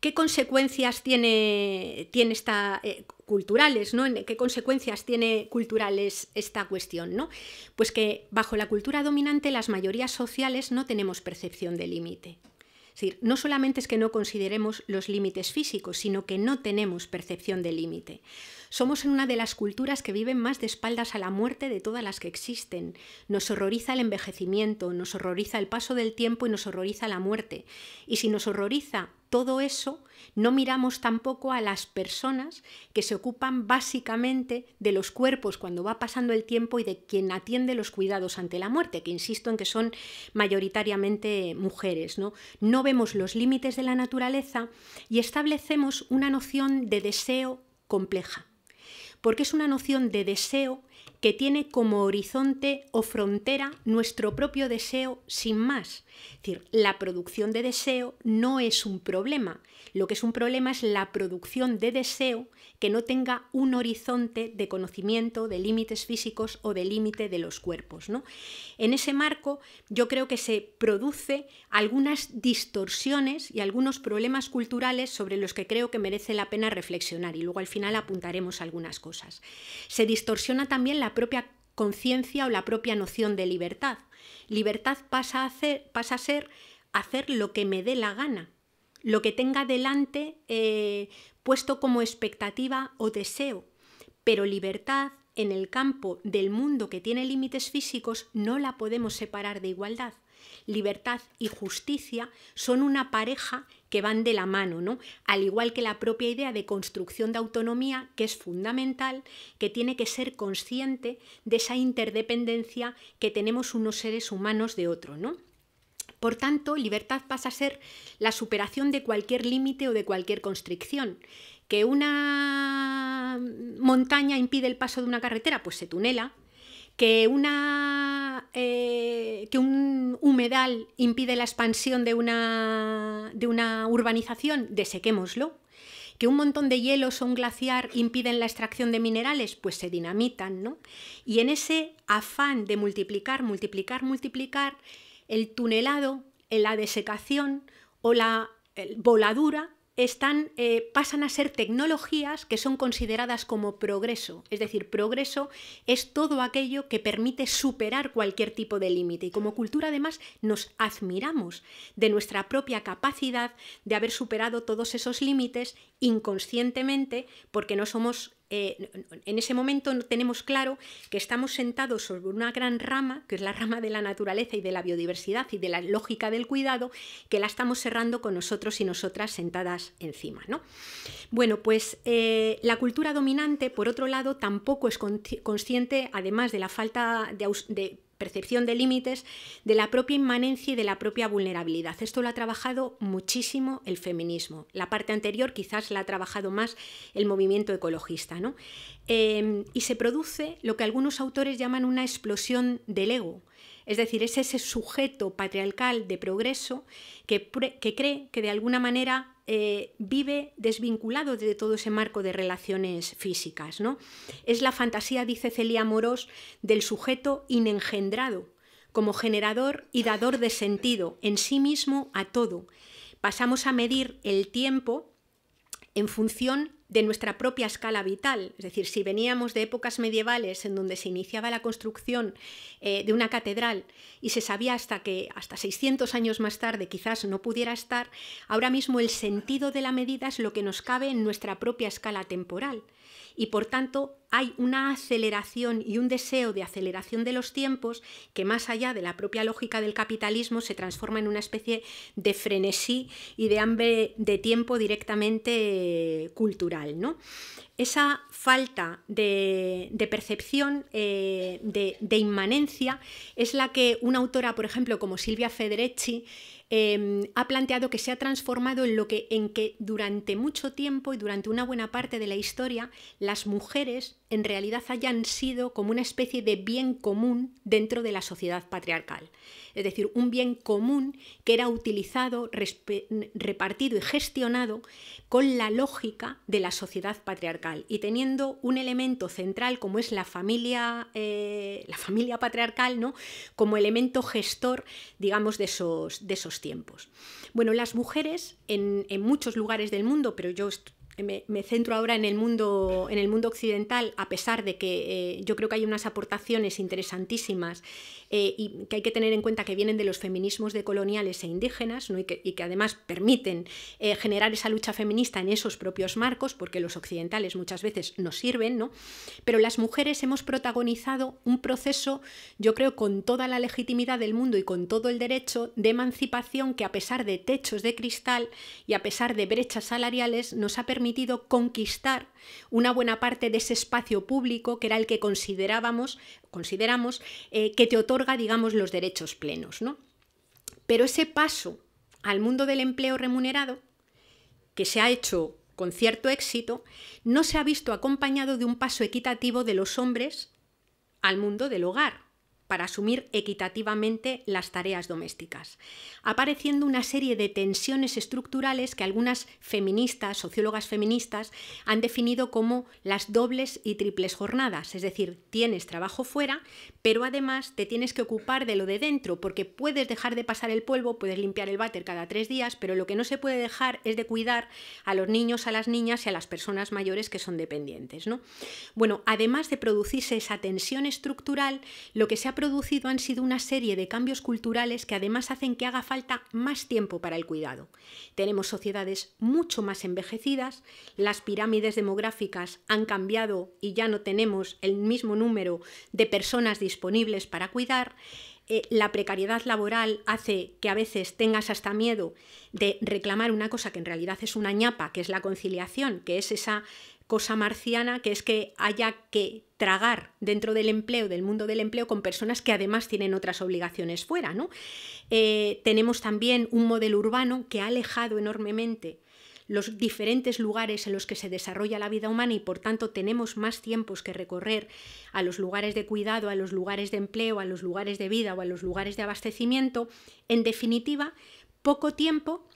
¿Qué consecuencias tiene, tiene esta... Eh, culturales, ¿no? ¿Qué consecuencias tiene culturales esta cuestión, ¿no? Pues que bajo la cultura dominante las mayorías sociales no tenemos percepción de límite. Es decir, no solamente es que no consideremos los límites físicos, sino que no tenemos percepción de límite. Somos en una de las culturas que viven más de espaldas a la muerte de todas las que existen. Nos horroriza el envejecimiento, nos horroriza el paso del tiempo y nos horroriza la muerte. Y si nos horroriza todo eso, no miramos tampoco a las personas que se ocupan básicamente de los cuerpos cuando va pasando el tiempo y de quien atiende los cuidados ante la muerte, que insisto en que son mayoritariamente mujeres. No, no vemos los límites de la naturaleza y establecemos una noción de deseo compleja, porque es una noción de deseo que tiene como horizonte o frontera nuestro propio deseo sin más es decir, la producción de deseo no es un problema. Lo que es un problema es la producción de deseo que no tenga un horizonte de conocimiento, de límites físicos o de límite de los cuerpos. En ese marco, yo creo que se produce algunas distorsiones y algunos problemas culturales sobre los que creo que merece la pena reflexionar y luego al final apuntaremos algunas cosas. Se distorsiona también la propia conciencia o la propia noción de libertad. Libertad pasa a, hacer, pasa a ser hacer lo que me dé la gana, lo que tenga delante eh, puesto como expectativa o deseo. Pero libertad en el campo del mundo que tiene límites físicos no la podemos separar de igualdad. Libertad y justicia son una pareja que van de la mano, ¿no? Al igual que la propia idea de construcción de autonomía, que es fundamental, que tiene que ser consciente de esa interdependencia que tenemos unos seres humanos de otro. ¿no? Por tanto, libertad pasa a ser la superación de cualquier límite o de cualquier constricción. Que una montaña impide el paso de una carretera, pues se tunela. Que una eh, que un humedal impide la expansión de una, urbanización, desequémoslo. Que un montón de hielos o un glaciar impiden la extracción de minerales, pues se dinamitan, ¿no? Y en ese afán de multiplicar, multiplicar, multiplicar, el tunelado, la desecación o la voladura eh, pasan a ser tecnologías que son consideradas como progreso. Es decir, progreso es todo aquello que permite superar cualquier tipo de límite. Y como cultura, además, nos admiramos de nuestra propia capacidad de haber superado todos esos límites inconscientemente porque no somos eh, en ese momento tenemos claro que estamos sentados sobre una gran rama, que es la rama de la naturaleza y de la biodiversidad y de la lógica del cuidado, que la estamos cerrando con nosotros y nosotras sentadas encima. ¿no? Bueno, pues eh, la cultura dominante, por otro lado, tampoco es consciente, además de la falta de percepción de límites, de la propia inmanencia y de la propia vulnerabilidad. Esto lo ha trabajado muchísimo el feminismo. La parte anterior quizás la ha trabajado más el movimiento ecologista. ¿no? Em, y se produce lo que algunos autores llaman una explosión del ego. Es decir, es ese sujeto patriarcal de progreso que, que cree que de alguna manera eh, vive desvinculado de todo ese marco de relaciones físicas. ¿no? Es la fantasía, dice Celia Moros, del sujeto inengendrado, como generador y dador de sentido en sí mismo a todo. Pasamos a medir el tiempo en función de nuestra propia escala vital. Es decir, si veníamos de épocas medievales en donde se iniciaba la construcción eh, de una catedral y se sabía hasta que hasta 600 años más tarde quizás no pudiera estar, ahora mismo el sentido de la medida es lo que nos cabe en nuestra propia escala temporal y por tanto hay una aceleración y un deseo de aceleración de los tiempos que más allá de la propia lógica del capitalismo se transforma en una especie de frenesí y de hambre de tiempo directamente eh, cultural. ¿no? Esa falta de, percepción, eh, de, de, inmanencia, es la que una autora, por ejemplo, como Silvia Federici, Em, ha planteado que se ha transformado en lo que, en que durante mucho tiempo y durante una buena parte de la historia las mujeres en realidad hayan sido como una especie de bien común dentro de la sociedad patriarcal. Es decir, un bien común que era utilizado, repartido y gestionado con la lógica de la sociedad patriarcal y teniendo un elemento central como es la familia, eh, la familia patriarcal ¿no? como elemento gestor, digamos, de esos, de esos tiempos. Bueno, las mujeres en, en muchos lugares del mundo, pero yo me, centro ahora en el mundo, en el mundo occidental, a pesar de que eh, yo creo que hay unas aportaciones interesantísimas eh, y que hay que tener en cuenta que vienen de los feminismos de coloniales e indígenas y, que, además permiten eh, generar esa lucha feminista en esos propios marcos, porque los occidentales muchas veces no sirven, ¿no? pero las mujeres hemos protagonizado un proceso, yo creo, con toda la legitimidad del mundo y con todo el derecho de emancipación que a pesar de techos de cristal y a pesar de brechas salariales nos ha permitido permitido conquistar una buena parte de ese espacio público que era el que considerábamos, consideramos eh, que te otorga, digamos, los derechos plenos. ¿no? Pero ese paso al mundo del empleo remunerado, que se ha hecho con cierto éxito, no se ha visto acompañado de un paso equitativo de los hombres al mundo del hogar para asumir equitativamente las tareas domésticas, apareciendo una serie de tensiones estructurales que algunas feministas, sociólogas feministas, han definido como las dobles y triples jornadas, es decir, tienes trabajo fuera, pero además te tienes que ocupar de lo de dentro, porque puedes dejar de pasar el polvo, puedes limpiar el váter cada tres días, pero lo que no se puede dejar es de cuidar a los niños, a las niñas y a las personas mayores que son dependientes. Bueno, además de producirse esa tensión estructural, lo que se ha producido han sido una serie de cambios culturales que además hacen que haga falta más tiempo para el cuidado. Tenemos sociedades mucho más envejecidas, las pirámides demográficas han cambiado y ya no tenemos el mismo número de personas disponibles para cuidar, eh, la precariedad laboral hace que a veces tengas hasta miedo de reclamar una cosa que en realidad es una ñapa, que es la conciliación, que es esa cosa marciana, que es que haya que tragar dentro del empleo, del mundo del empleo, con personas que además tienen otras obligaciones fuera. ¿no? Eh, tenemos también un modelo urbano que ha alejado enormemente los diferentes lugares en los que se desarrolla la vida humana y por tanto tenemos más tiempos que recorrer a los lugares de cuidado, a los lugares de empleo, a los lugares de vida o a los lugares de abastecimiento, en definitiva, poco tiempo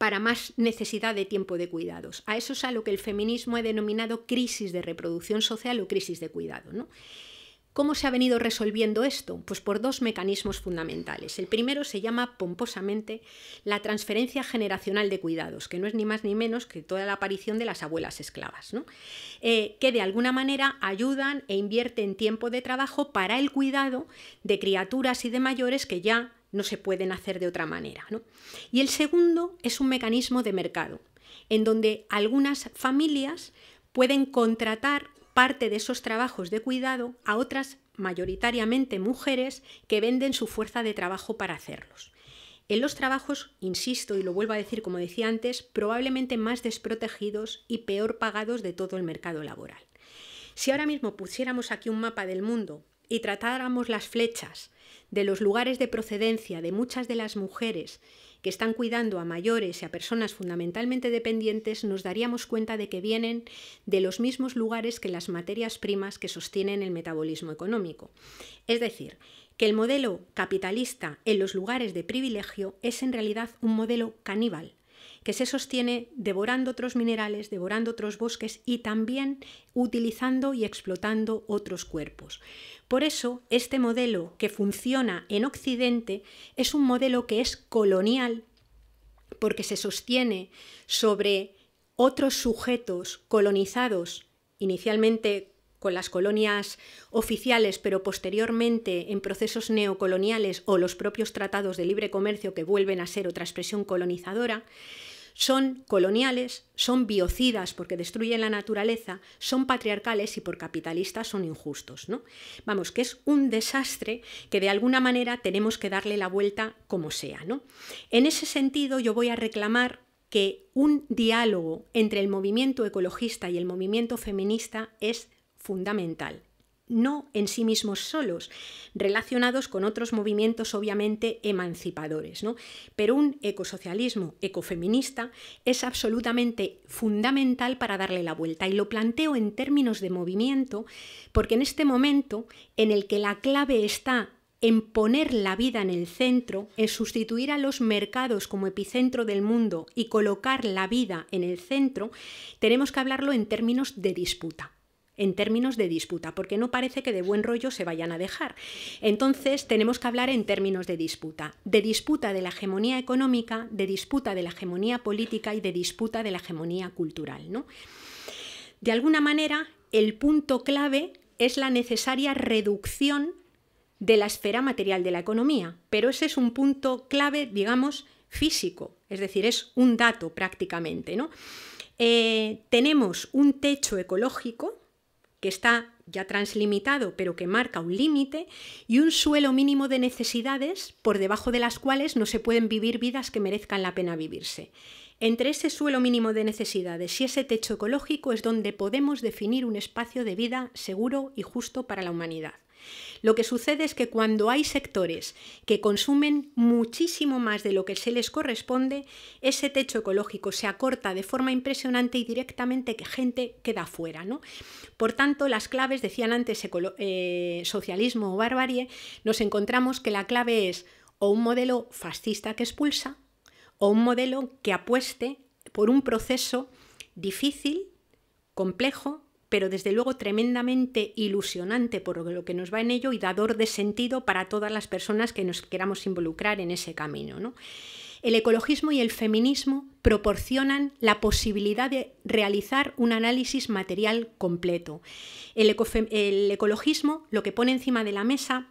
para más necesidad de tiempo de cuidados. A eso es a lo que el feminismo ha denominado crisis de reproducción social o crisis de cuidado. ¿Cómo se ha venido resolviendo esto? Pues por dos mecanismos fundamentales. El primero se llama pomposamente la transferencia generacional de cuidados, que no es ni más ni menos que toda la aparición de las abuelas esclavas, eh, que de alguna manera ayudan e invierten tiempo de trabajo para el cuidado de criaturas y de mayores que ya no se pueden hacer de otra manera. Y el segundo es un mecanismo de mercado, en donde algunas familias pueden contratar parte de esos trabajos de cuidado a otras, mayoritariamente mujeres, que venden su fuerza de trabajo para hacerlos. En los trabajos, insisto y lo vuelvo a decir como decía antes, probablemente más desprotegidos y peor pagados de todo el mercado laboral. Si ahora mismo pusiéramos aquí un mapa del mundo y tratáramos las flechas de los lugares de procedencia de muchas de las mujeres que están cuidando a mayores y a personas fundamentalmente dependientes, nos daríamos cuenta de que vienen de los mismos lugares que las materias primas que sostienen el metabolismo económico. Es decir, que el modelo capitalista en los lugares de privilegio es en realidad un modelo caníbal, que se sostiene devorando otros minerales, devorando otros bosques y también utilizando y explotando otros cuerpos. Por eso, este modelo que funciona en Occidente es un modelo que es colonial porque se sostiene sobre otros sujetos colonizados, inicialmente con las colonias oficiales, pero posteriormente en procesos neocoloniales o los propios tratados de libre comercio que vuelven a ser otra expresión colonizadora, son coloniales, son biocidas porque destruyen la naturaleza, son patriarcales y por capitalistas son injustos. ¿no? Vamos, que es un desastre que de alguna manera tenemos que darle la vuelta como sea. ¿no? En ese sentido, yo voy a reclamar que un diálogo entre el movimiento ecologista y el movimiento feminista es fundamental no en sí mismos solos, relacionados con otros movimientos obviamente emancipadores. ¿no? Pero un ecosocialismo ecofeminista es absolutamente fundamental para darle la vuelta y lo planteo en términos de movimiento porque en este momento en el que la clave está en poner la vida en el centro, en sustituir a los mercados como epicentro del mundo y colocar la vida en el centro, tenemos que hablarlo en términos de disputa en términos de disputa, porque no parece que de buen rollo se vayan a dejar. Entonces tenemos que hablar en términos de disputa, de disputa de la hegemonía económica, de disputa de la hegemonía política y de disputa de la hegemonía cultural. ¿no? De alguna manera, el punto clave es la necesaria reducción de la esfera material de la economía, pero ese es un punto clave, digamos, físico, es decir, es un dato prácticamente. ¿no? Eh, tenemos un techo ecológico que está ya translimitado, pero que marca un límite, y un suelo mínimo de necesidades por debajo de las cuales no se pueden vivir vidas que merezcan la pena vivirse. Entre ese suelo mínimo de necesidades y ese techo ecológico es donde podemos definir un espacio de vida seguro y justo para la humanidad. Lo que sucede es que cuando hay sectores que consumen muchísimo más de lo que se les corresponde, ese techo ecológico se acorta de forma impresionante y directamente que gente queda fuera. Por tanto, las claves, decían antes eh, socialismo o barbarie, nos encontramos que la clave es o un modelo fascista que expulsa, o un modelo que apueste por un proceso difícil, complejo, pero desde luego tremendamente ilusionante por lo que nos va en ello y dador de sentido para todas las personas que nos queramos involucrar en ese camino. ¿no? El ecologismo y el feminismo proporcionan la posibilidad de realizar un análisis material completo. El, el ecologismo lo que pone encima de la mesa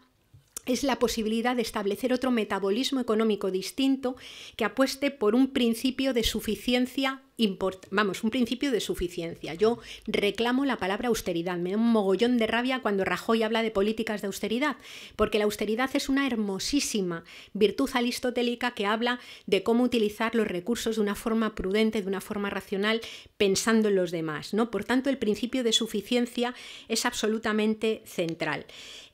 es la posibilidad de establecer otro metabolismo económico distinto que apueste por un principio de suficiencia vamos, un principio de suficiencia. Yo reclamo la palabra austeridad. Me da un mogollón de rabia cuando Rajoy habla de políticas de austeridad, porque la austeridad es una hermosísima virtud aristotélica que habla de cómo utilizar los recursos de una forma prudente, de una forma racional, pensando en los demás. ¿no? Por tanto, el principio de suficiencia es absolutamente central.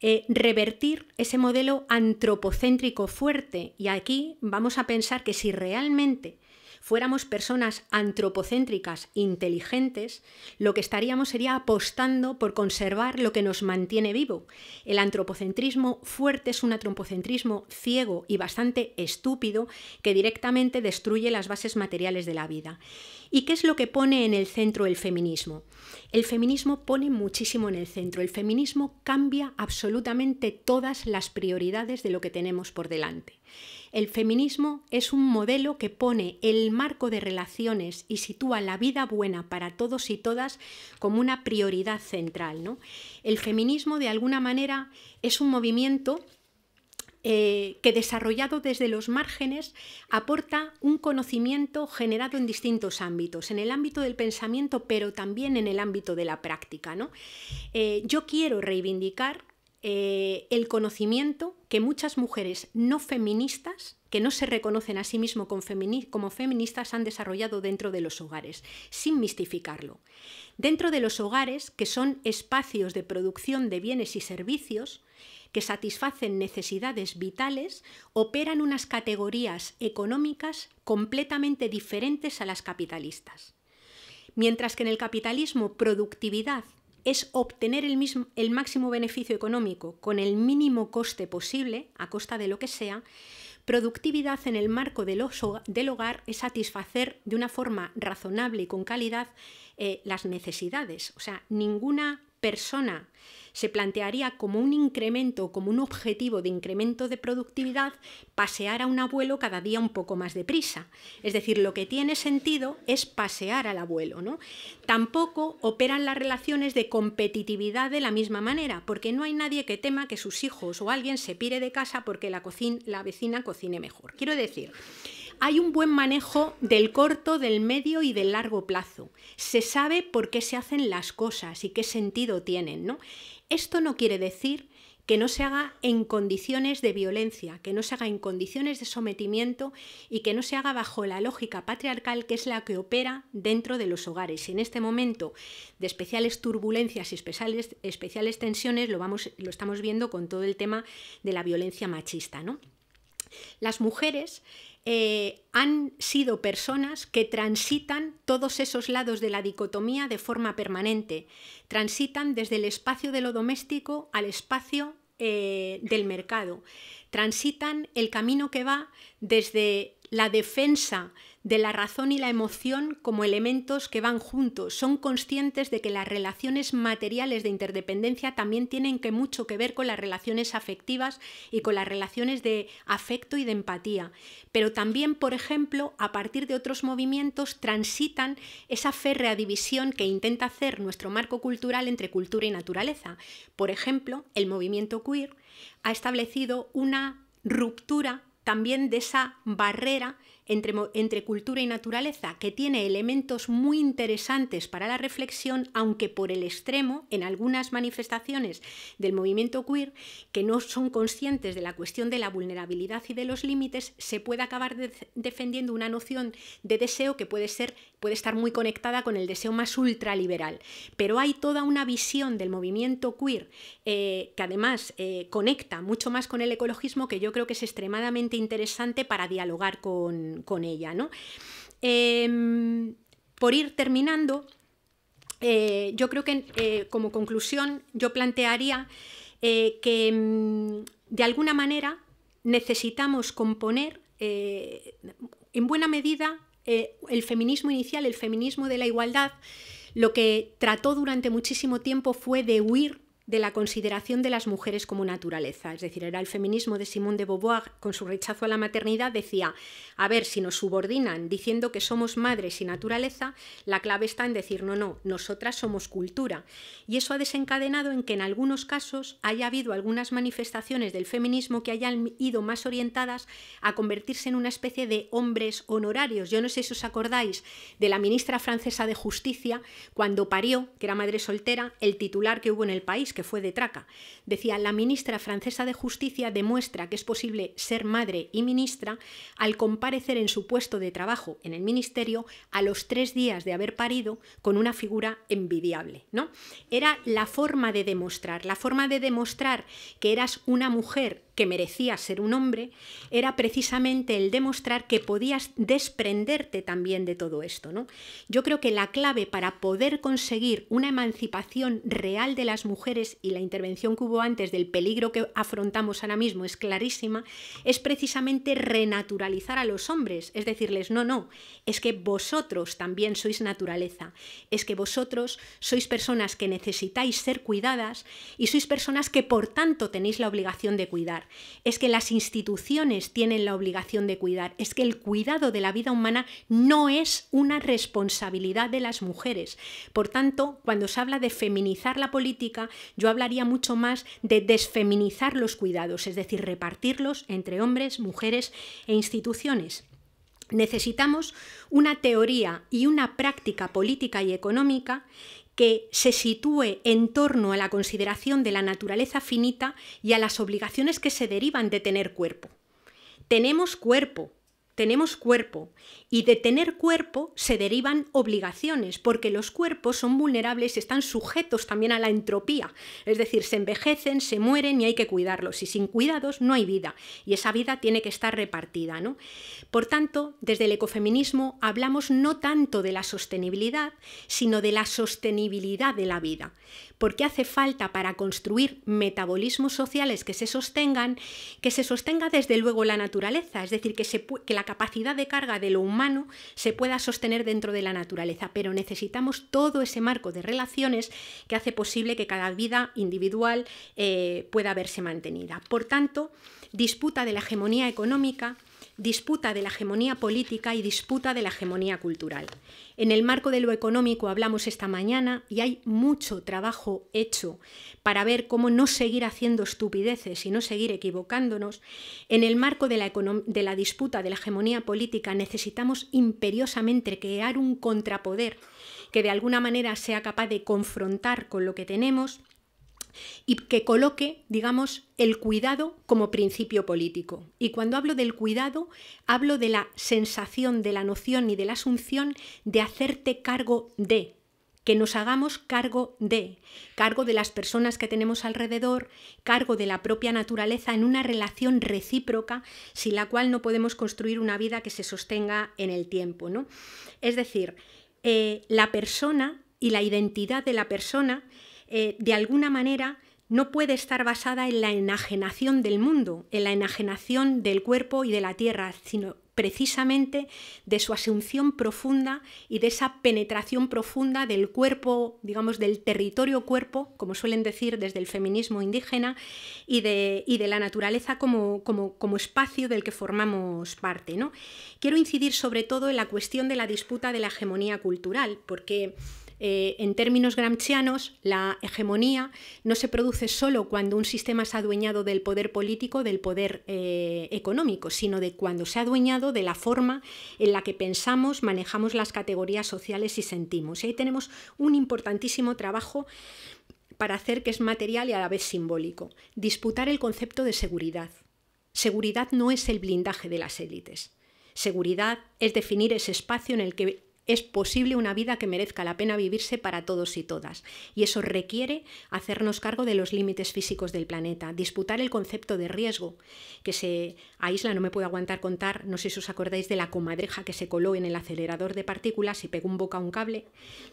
Eh, revertir ese modelo antropocéntrico fuerte, y aquí vamos a pensar que si realmente fuéramos personas antropocéntricas inteligentes, lo que estaríamos sería apostando por conservar lo que nos mantiene vivo. El antropocentrismo fuerte es un antropocentrismo ciego y bastante estúpido que directamente destruye las bases materiales de la vida. ¿Y qué es lo que pone en el centro el feminismo? El feminismo pone muchísimo en el centro. El feminismo cambia absolutamente todas las prioridades de lo que tenemos por delante. El feminismo es un modelo que pone el marco de relaciones y sitúa la vida buena para todos y todas como una prioridad central. ¿no? El feminismo, de alguna manera, es un movimiento eh, que desarrollado desde los márgenes aporta un conocimiento generado en distintos ámbitos, en el ámbito del pensamiento, pero también en el ámbito de la práctica. ¿no? Eh, yo quiero reivindicar eh, el conocimiento que muchas mujeres no feministas, que no se reconocen a sí mismas como feministas, han desarrollado dentro de los hogares, sin mistificarlo. Dentro de los hogares, que son espacios de producción de bienes y servicios, que satisfacen necesidades vitales, operan unas categorías económicas completamente diferentes a las capitalistas. Mientras que en el capitalismo productividad es obtener el, mismo, el máximo beneficio económico con el mínimo coste posible, a costa de lo que sea, Productividad en el marco del, hogar es satisfacer de una forma razonable y con calidad eh, las necesidades. O sea, ninguna persona se plantearía como un incremento, como un objetivo de incremento de productividad, pasear a un abuelo cada día un poco más deprisa. Es decir, lo que tiene sentido es pasear al abuelo. ¿no? Tampoco operan las relaciones de competitividad de la misma manera, porque no hay nadie que tema que sus hijos o alguien se pire de casa porque la, la vecina cocine mejor. Quiero decir, hay un buen manejo del corto, del medio y del largo plazo. Se sabe por qué se hacen las cosas y qué sentido tienen, ¿no? Esto no quiere decir que no se haga en condiciones de violencia, que no se haga en condiciones de sometimiento y que no se haga bajo la lógica patriarcal que es la que opera dentro de los hogares. Y en este momento de especiales turbulencias y especiales, especiales tensiones lo, vamos, lo estamos viendo con todo el tema de la violencia machista. ¿no? Las mujeres eh, han sido personas que transitan todos esos lados de la dicotomía de forma permanente. Transitan desde el espacio de lo doméstico al espacio eh, del mercado. Transitan el camino que va desde la defensa de la razón y la emoción como elementos que van juntos. Son conscientes de que las relaciones materiales de interdependencia también tienen que mucho que ver con las relaciones afectivas y con las relaciones de afecto y de empatía. Pero también, por ejemplo, a partir de otros movimientos transitan esa férrea división que intenta hacer nuestro marco cultural entre cultura y naturaleza. Por ejemplo, el movimiento queer ha establecido una ruptura también de esa barrera entre, cultura y naturaleza, que tiene elementos muy interesantes para la reflexión, aunque por el extremo, en algunas manifestaciones del movimiento queer, que no son conscientes de la cuestión de la vulnerabilidad y de los límites, se puede acabar defendiendo una noción de deseo que puede ser puede estar muy conectada con el deseo más ultraliberal. Pero hay toda una visión del movimiento queer eh, que además eh, conecta mucho más con el ecologismo que yo creo que es extremadamente interesante para dialogar con, con, ella. ¿no? Em, por ir terminando, eh, yo creo que eh, como conclusión yo plantearía eh, que em, de alguna manera necesitamos componer en buena medida el feminismo inicial, el feminismo de la igualdad, lo que trató durante muchísimo tiempo fue de huir de la consideración de las mujeres como naturaleza. Es decir, era el feminismo de Simone de Beauvoir con su rechazo a la maternidad, decía, a ver, si nos subordinan diciendo que somos madres y naturaleza, la clave está en decir, no, no, nosotras somos cultura. Y eso ha desencadenado en que en algunos casos haya habido algunas manifestaciones del feminismo que hayan ido más orientadas a convertirse en una especie de hombres honorarios. Yo no sé si os acordáis de la ministra francesa de Justicia cuando parió, que era madre soltera, el titular que hubo en el país que fue de Traca. Decía, la ministra francesa de Justicia demuestra que es posible ser madre y ministra al comparecer en su puesto de trabajo en el ministerio a los tres días de haber parido con una figura envidiable. ¿no? Era la forma de demostrar, la forma de demostrar que eras una mujer que merecía ser un hombre era precisamente el demostrar que podías desprenderte también de todo esto. ¿no? Yo creo que la clave para poder conseguir una emancipación real de las mujeres y la intervención que hubo antes del peligro que afrontamos ahora mismo es clarísima, es precisamente renaturalizar a los hombres, es decirles, no, no, es que vosotros también sois naturaleza, es que vosotros sois personas que necesitáis ser cuidadas y sois personas que por tanto tenéis la obligación de cuidar es que las instituciones tienen la obligación de cuidar, es que el cuidado de la vida humana no es una responsabilidad de las mujeres. Por tanto, cuando se habla de feminizar la política, yo hablaría mucho más de desfeminizar los cuidados, es decir, repartirlos entre hombres, mujeres e instituciones. Necesitamos una teoría y una práctica política y económica que se sitúe en torno a la consideración de la naturaleza finita y a las obligaciones que se derivan de tener cuerpo. Tenemos cuerpo, tenemos cuerpo y de tener cuerpo se derivan obligaciones, porque los cuerpos son vulnerables y están sujetos también a la entropía, es decir, se envejecen, se mueren y hay que cuidarlos, y sin cuidados no hay vida, y esa vida tiene que estar repartida. ¿no? Por tanto, desde el ecofeminismo hablamos no tanto de la sostenibilidad, sino de la sostenibilidad de la vida, porque hace falta para construir metabolismos sociales que se sostengan, que se sostenga desde luego la naturaleza, es decir, que, se, que la capacidad de carga de lo humano se pueda sostener dentro de la naturaleza, pero necesitamos todo ese marco de relaciones que hace posible que cada vida individual eh, pueda verse mantenida. Por tanto, disputa de la hegemonía económica, disputa de la hegemonía política y disputa de la hegemonía cultural. En el marco de lo económico hablamos esta mañana y hay mucho trabajo hecho para ver cómo no seguir haciendo estupideces y no seguir equivocándonos. En el marco de la, disputa de la hegemonía política necesitamos imperiosamente crear un contrapoder que de alguna manera sea capaz de confrontar con lo que tenemos y que coloque, digamos, el cuidado como principio político. Y cuando hablo del cuidado, hablo de la sensación, de la noción y de la asunción de hacerte cargo de, que nos hagamos cargo de, cargo de las personas que tenemos alrededor, cargo de la propia naturaleza en una relación recíproca sin la cual no podemos construir una vida que se sostenga en el tiempo. ¿no? Es decir, eh, la persona y la identidad de la persona eh, de alguna manera no puede estar basada en la enajenación del mundo, en la enajenación del cuerpo y de la tierra, sino precisamente de su asunción profunda y de esa penetración profunda del cuerpo, digamos, del territorio cuerpo, como suelen decir desde el feminismo indígena, y de, de la naturaleza como, como, espacio del que formamos parte. ¿no? Quiero incidir sobre todo en la cuestión de la disputa de la hegemonía cultural, porque eh, en términos gramscianos, la hegemonía no se produce solo cuando un sistema se ha adueñado del poder político, del poder eh, económico, sino de cuando se ha adueñado de la forma en la que pensamos, manejamos las categorías sociales y sentimos. Y ahí tenemos un importantísimo trabajo para hacer que es material y a la vez simbólico, disputar el concepto de seguridad. Seguridad no es el blindaje de las élites. Seguridad es definir ese espacio en el que es posible una vida que merezca la pena vivirse para todos y todas. Y eso requiere hacernos cargo de los límites físicos del planeta, disputar el concepto de riesgo, que se aísla, no me puedo aguantar contar, no sé si os acordáis de la comadreja que se coló en el acelerador de partículas y pegó un boca a un cable,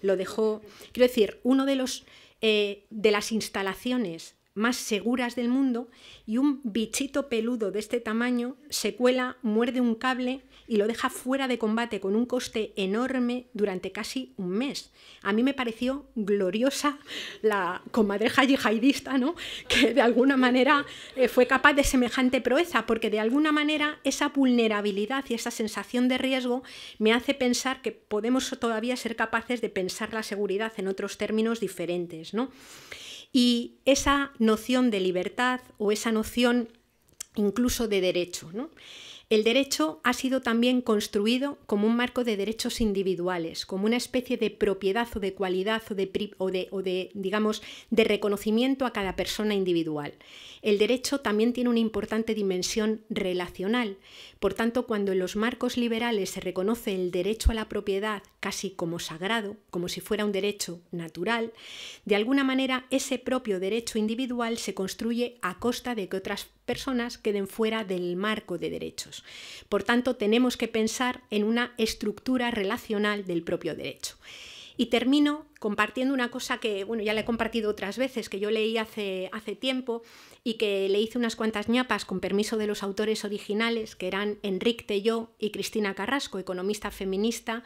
lo dejó, quiero decir, uno de los... Eh, de las instalaciones más seguras del mundo y un bichito peludo de este tamaño se cuela, muerde un cable y lo deja fuera de combate con un coste enorme durante casi un mes. A mí me pareció gloriosa la comadreja yihadista, ¿no? que de alguna manera eh, fue capaz de semejante proeza, porque de alguna manera esa vulnerabilidad y esa sensación de riesgo me hace pensar que podemos todavía ser capaces de pensar la seguridad en otros términos diferentes. ¿no? Y esa noción de libertad o esa noción incluso de derecho. ¿no? El derecho ha sido también construido como un marco de derechos individuales, como una especie de propiedad o de cualidad o de, digamos, de reconocimiento a cada persona individual. El derecho también tiene una importante dimensión relacional. Por tanto, cuando en los marcos liberales se reconoce el derecho a la propiedad casi como sagrado, como si fuera un derecho natural, de alguna manera ese propio derecho individual se construye a costa de que otras personas queden fuera del marco de derechos. Por tanto, tenemos que pensar en una estructura relacional del propio derecho. Y termino compartiendo una cosa que, bueno, ya la he compartido otras veces, que yo leí hace, hace tiempo y que le hice unas cuantas ñapas con permiso de los autores originales, que eran Enrique Telló y Cristina Carrasco, economista feminista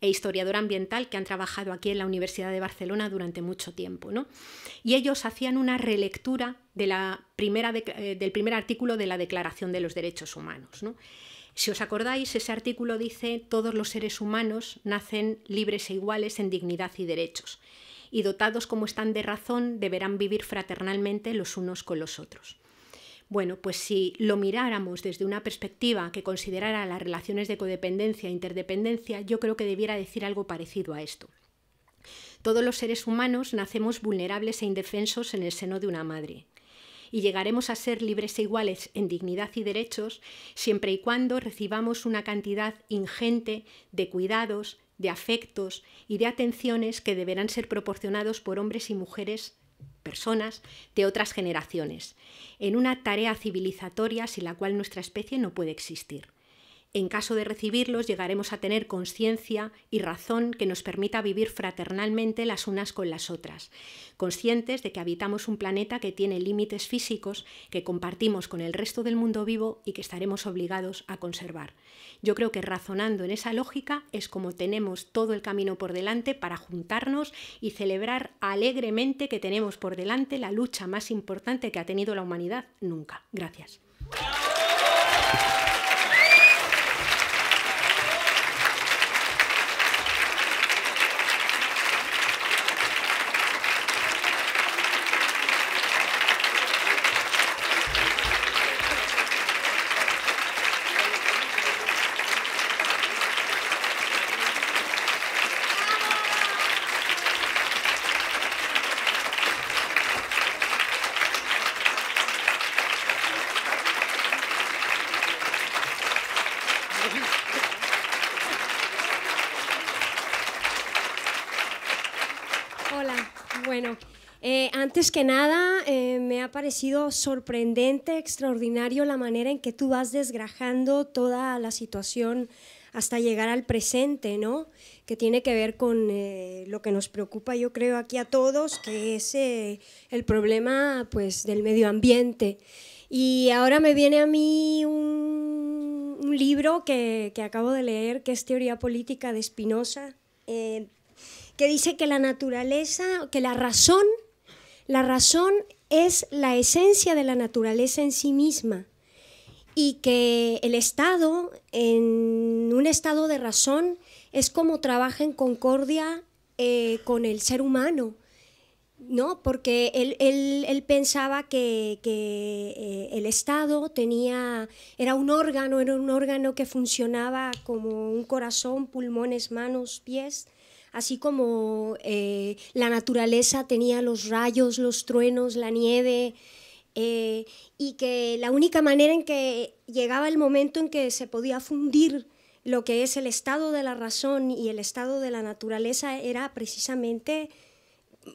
e historiadora ambiental, que han trabajado aquí en la Universidad de Barcelona durante mucho tiempo. Y ellos hacían una relectura de la primera eh, del primer artículo de la Declaración de los Derechos Humanos. Si os acordáis, ese artículo dice, todos los seres humanos nacen libres e iguales en dignidad y derechos, y dotados como están de razón, deberán vivir fraternalmente los unos con los otros. Bueno, pues si lo miráramos desde una perspectiva que considerara las relaciones de codependencia e interdependencia, yo creo que debiera decir algo parecido a esto. Todos los seres humanos nacemos vulnerables e indefensos en el seno de una madre y llegaremos a ser libres e iguales en dignidad y derechos siempre y cuando recibamos una cantidad ingente de cuidados, de afectos y de atenciones que deberán ser proporcionados por hombres y mujeres personas de otras generaciones, en una tarea civilizatoria sin la cual nuestra especie no puede existir. En caso de recibirlos, llegaremos a tener conciencia y razón que nos permita vivir fraternalmente las unas con las otras, conscientes de que habitamos un planeta que tiene límites físicos que compartimos con el resto del mundo vivo y que estaremos obligados a conservar. Yo creo que razonando en esa lógica es como tenemos todo el camino por delante para juntarnos y celebrar alegremente que tenemos por delante la lucha más importante que ha tenido la humanidad nunca. Gracias. es que nada, eh, me ha parecido sorprendente, extraordinario la manera en que tú vas desgrajando toda la situación hasta llegar al presente, ¿no? Que tiene que ver con eh, lo que nos preocupa, yo creo, aquí a todos, que es eh, el problema pues, del medio ambiente. Y ahora me viene a mí un, libro que, que, acabo de leer, que es Teoría Política de Spinoza, que dice que la naturaleza, que la razón la razón es la esencia de la naturaleza en sí misma y que el Estado, en un estado de razón, es como trabaja en concordia eh, con el ser humano. No, porque él, pensaba que, eh, el Estado tenía, era un órgano, era un órgano que funcionaba como un corazón, pulmones, manos, pies, así como eh, la naturaleza tenía los rayos, los truenos, la nieve, eh, y que la única manera en que llegaba el momento en que se podía fundir lo que es el estado de la razón y el estado de la naturaleza era precisamente,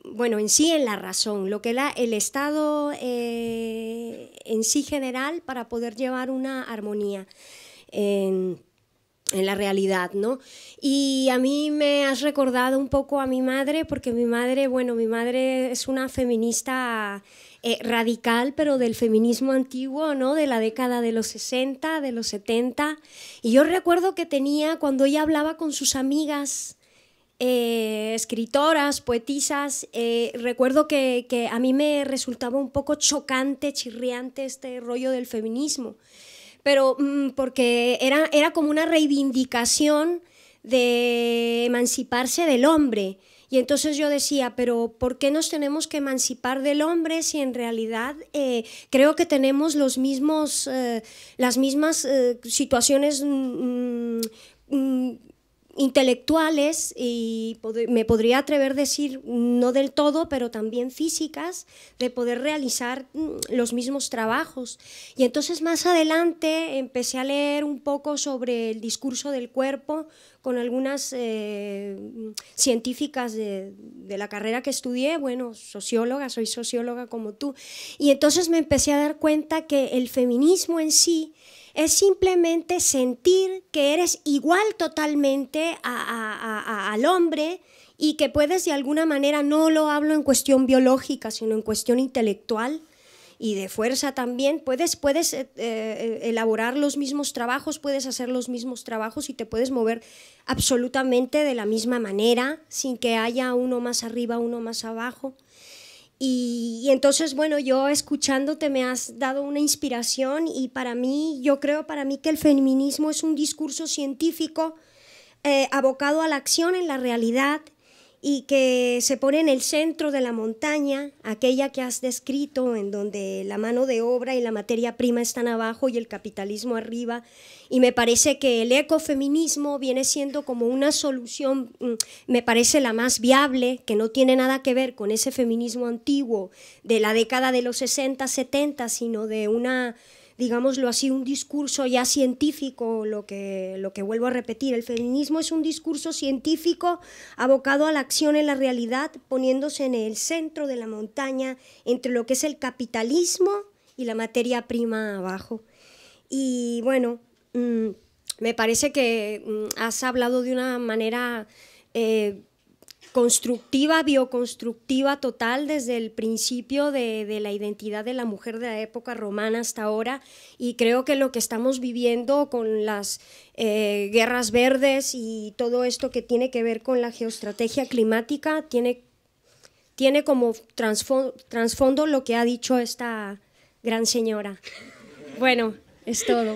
bueno, en sí en la razón, lo que era el estado eh, en sí general para poder llevar una armonía en la realidad, ¿no? Y a mí me has recordado un poco a mi madre, porque mi madre, bueno, mi madre es una feminista eh, radical, pero del feminismo antiguo, ¿no? De la década de los 60, de los 70. Y yo recuerdo que tenía, cuando ella hablaba con sus amigas, eh, escritoras, poetisas, eh, recuerdo que, que a mí me resultaba un poco chocante, chirriante este rollo del feminismo pero mm, porque era, era como una reivindicación de emanciparse del hombre. Y entonces yo decía, pero ¿por qué nos tenemos que emancipar del hombre si en realidad eh, creo que tenemos los mismos, eh, las mismas eh, situaciones mm, mm, intelectuales y me podría atrever a decir, no del todo, pero también físicas, de poder realizar mm, los mismos trabajos. Y entonces más adelante empecé a leer un poco sobre el discurso del cuerpo con algunas eh, científicas de, de, la carrera que estudié, bueno, socióloga, soy socióloga como tú, y entonces me empecé a dar cuenta que el feminismo en sí, es simplemente sentir que eres igual totalmente al hombre y que puedes de alguna manera, no lo hablo en cuestión biológica, sino en cuestión intelectual y de fuerza también, puedes, eh, eh, elaborar los mismos trabajos, puedes hacer los mismos trabajos y te puedes mover absolutamente de la misma manera, sin que haya uno más arriba, uno más abajo. Y, entonces, bueno, yo escuchándote me has dado una inspiración y para mí, yo creo para mí que el feminismo es un discurso científico eh, abocado a la acción en la realidad y que se pone en el centro de la montaña, aquella que has descrito, en donde la mano de obra y la materia prima están abajo y el capitalismo arriba, y me parece que el ecofeminismo viene siendo como una solución, mm, me parece la más viable, que no tiene nada que ver con ese feminismo antiguo de la década de los 60, 70, sino de una digámoslo así, un discurso ya científico, lo que, lo que vuelvo a repetir. El feminismo es un discurso científico abocado a la acción en la realidad, poniéndose en el centro de la montaña entre lo que es el capitalismo y la materia prima abajo. Y bueno, Mm, me parece que mm, has hablado de una manera eh, constructiva, bioconstructiva total desde el principio de, la identidad de la mujer de la época romana hasta ahora y creo que lo que estamos viviendo con las eh, guerras verdes y todo esto que tiene que ver con la geoestrategia climática tiene, tiene como trasfondo lo que ha dicho esta gran señora. Bueno, es todo.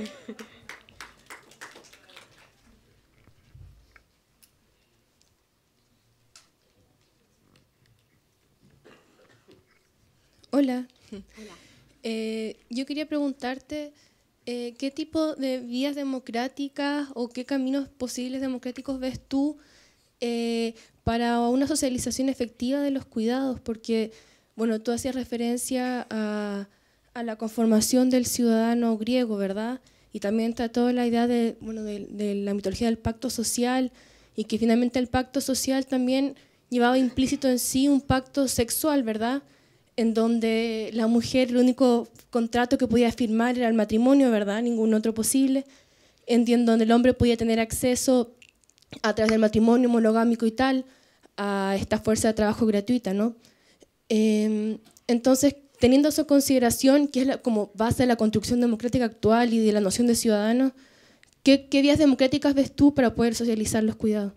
Hola. Eh, yo quería preguntarte eh, qué tipo de vías democráticas o qué caminos posibles democráticos ves tú eh, para una socialización efectiva de los cuidados, porque bueno, tú hacías referencia a, la conformación del ciudadano griego, ¿verdad? Y también está la idea de, de la mitología del pacto social y que finalmente el pacto social también llevaba implícito en sí un pacto sexual, ¿verdad? en donde la mujer, el único contrato que podía firmar era el matrimonio, ¿verdad? Ningún otro posible. En donde el hombre podía tener acceso a través del matrimonio monogámico y tal a esta fuerza de trabajo gratuita, ¿no? Em, entonces, teniendo eso en consideración, que es la, como base de la construcción democrática actual y de la noción de ciudadano, qué vías democráticas ves tú para poder socializar los cuidados?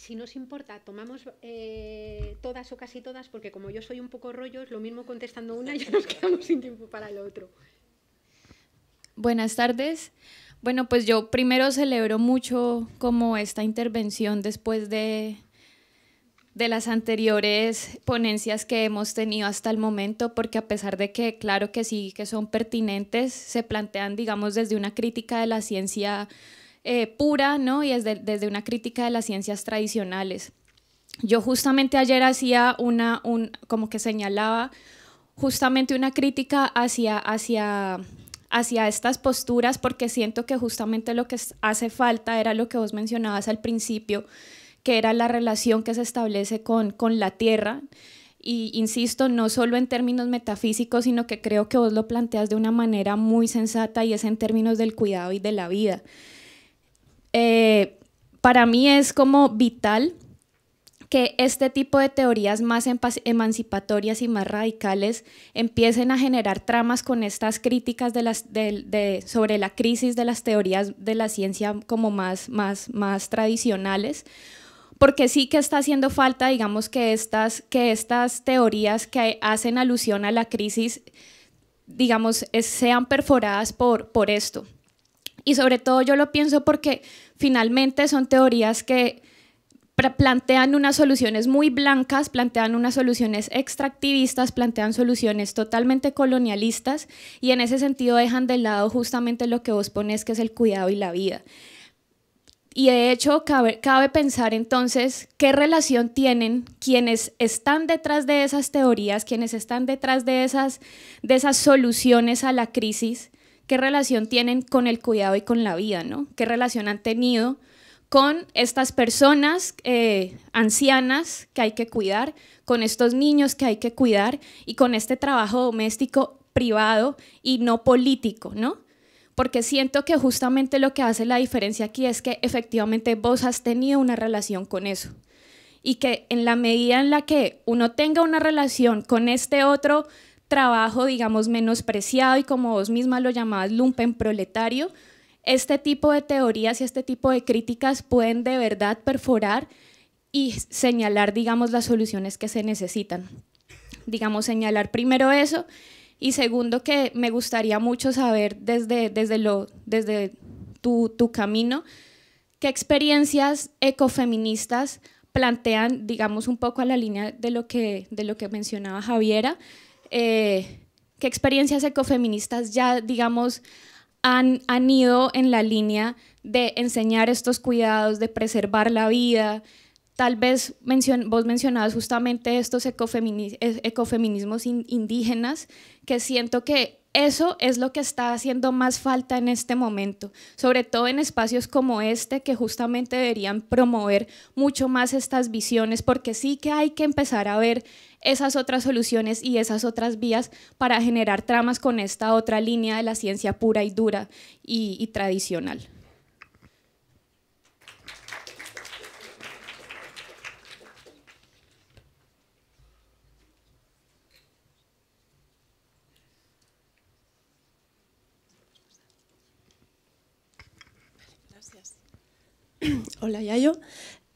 si nos importa, tomamos eh, todas o casi todas, porque como yo soy un poco rollo, es lo mismo contestando una ya nos quedamos sin tiempo para el otro. Buenas tardes. Bueno, pues yo primero celebro mucho como esta intervención después de, de las anteriores ponencias que hemos tenido hasta el momento, porque a pesar de que claro que sí, que son pertinentes, se plantean, digamos, desde una crítica de la ciencia eh, pura ¿no? y desde, desde una crítica de las ciencias tradicionales. Yo justamente ayer hacía una, como que señalaba justamente una crítica hacia, hacia, hacia estas posturas porque siento que justamente lo que hace falta era lo que vos mencionabas al principio, que era la relación que se establece con, con la tierra. Y insisto, no solo en términos metafísicos, sino que creo que vos lo planteas de una manera muy sensata y es en términos del cuidado y de la vida. Eh, para mí es como vital que este tipo de teorías más emancipatorias y más radicales empiecen a generar tramas con estas críticas sobre la crisis de las teorías de la ciencia como más, tradicionales, porque sí que está haciendo falta, digamos, que estas, teorías que hacen alusión a la crisis, digamos, sean perforadas por esto. Y sobre todo yo lo pienso porque finalmente son teorías que plantean unas soluciones muy blancas, plantean unas soluciones extractivistas, plantean soluciones totalmente colonialistas y en ese sentido dejan de lado justamente lo que vos pones que es el cuidado y la vida. Y de hecho, cabe, cabe, pensar entonces qué relación tienen quienes están detrás de esas teorías, quienes están detrás de esas, de esas soluciones a la crisis, qué relación tienen con el cuidado y con la vida, ¿no? ¿Qué relación han tenido con estas personas eh, ancianas que hay que cuidar, con estos niños que hay que cuidar y con este trabajo doméstico privado y no político, ¿no? Porque siento que justamente lo que hace la diferencia aquí es que efectivamente vos has tenido una relación con eso y que en la medida en la que uno tenga una relación con este otro trabajo, digamos, menospreciado y como vos misma lo llamabas, lumpen proletario, este tipo de teorías y este tipo de críticas pueden de verdad perforar y señalar, digamos, las soluciones que se necesitan. Digamos, señalar primero eso y segundo que me gustaría mucho saber desde, desde, desde tu, camino qué experiencias ecofeministas plantean, digamos, un poco a la línea de lo que, de lo que mencionaba Javiera, eh, qué experiencias ecofeministas ya, digamos, han, ido en la línea de enseñar estos cuidados, de preservar la vida. Tal vez vos mencionabas justamente estos ecofeminismos indígenas, que siento que eso es lo que está haciendo más falta en este momento, sobre todo en espacios como este que justamente deberían promover mucho más estas visiones, porque sí que hay que empezar a ver esas otras soluciones y esas otras vías para generar tramas con esta otra línea de la ciencia pura y dura y, tradicional. Hola Yayo.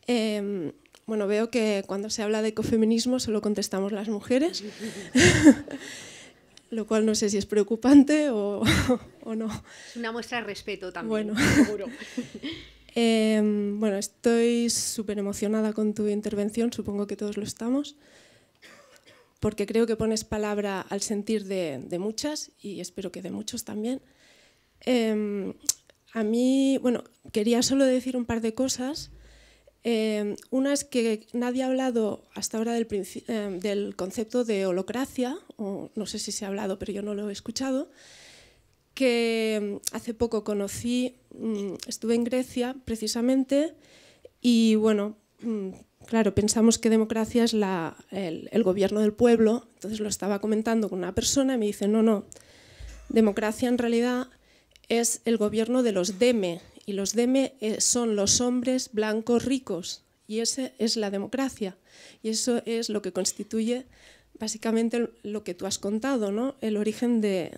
Em, bueno, veo que cuando se habla de ecofeminismo solo contestamos las mujeres, lo cual no sé si es preocupante o, no. Es una muestra de respeto también, bueno. seguro. Em, bueno, estoy súper emocionada con tu intervención, supongo que todos lo estamos, porque creo que pones palabra al sentir de, muchas y espero que de muchos también. Em, a mí, bueno, quería solo decir un par de cosas. Em, una es que nadie ha hablado hasta ahora del, em, concepto de holocracia, no sé si se ha hablado, pero yo no lo he escuchado, que em, hace poco conocí, mm, estuve en Grecia precisamente, y bueno, mm, claro, pensamos que democracia es el, gobierno del pueblo, entonces lo estaba comentando con una persona y me dice, no, no, democracia en realidad es el gobierno de los deme, y los deme eh, son los hombres blancos ricos. Y esa es la democracia. Y eso es lo que constituye básicamente lo que tú has contado, el origen de,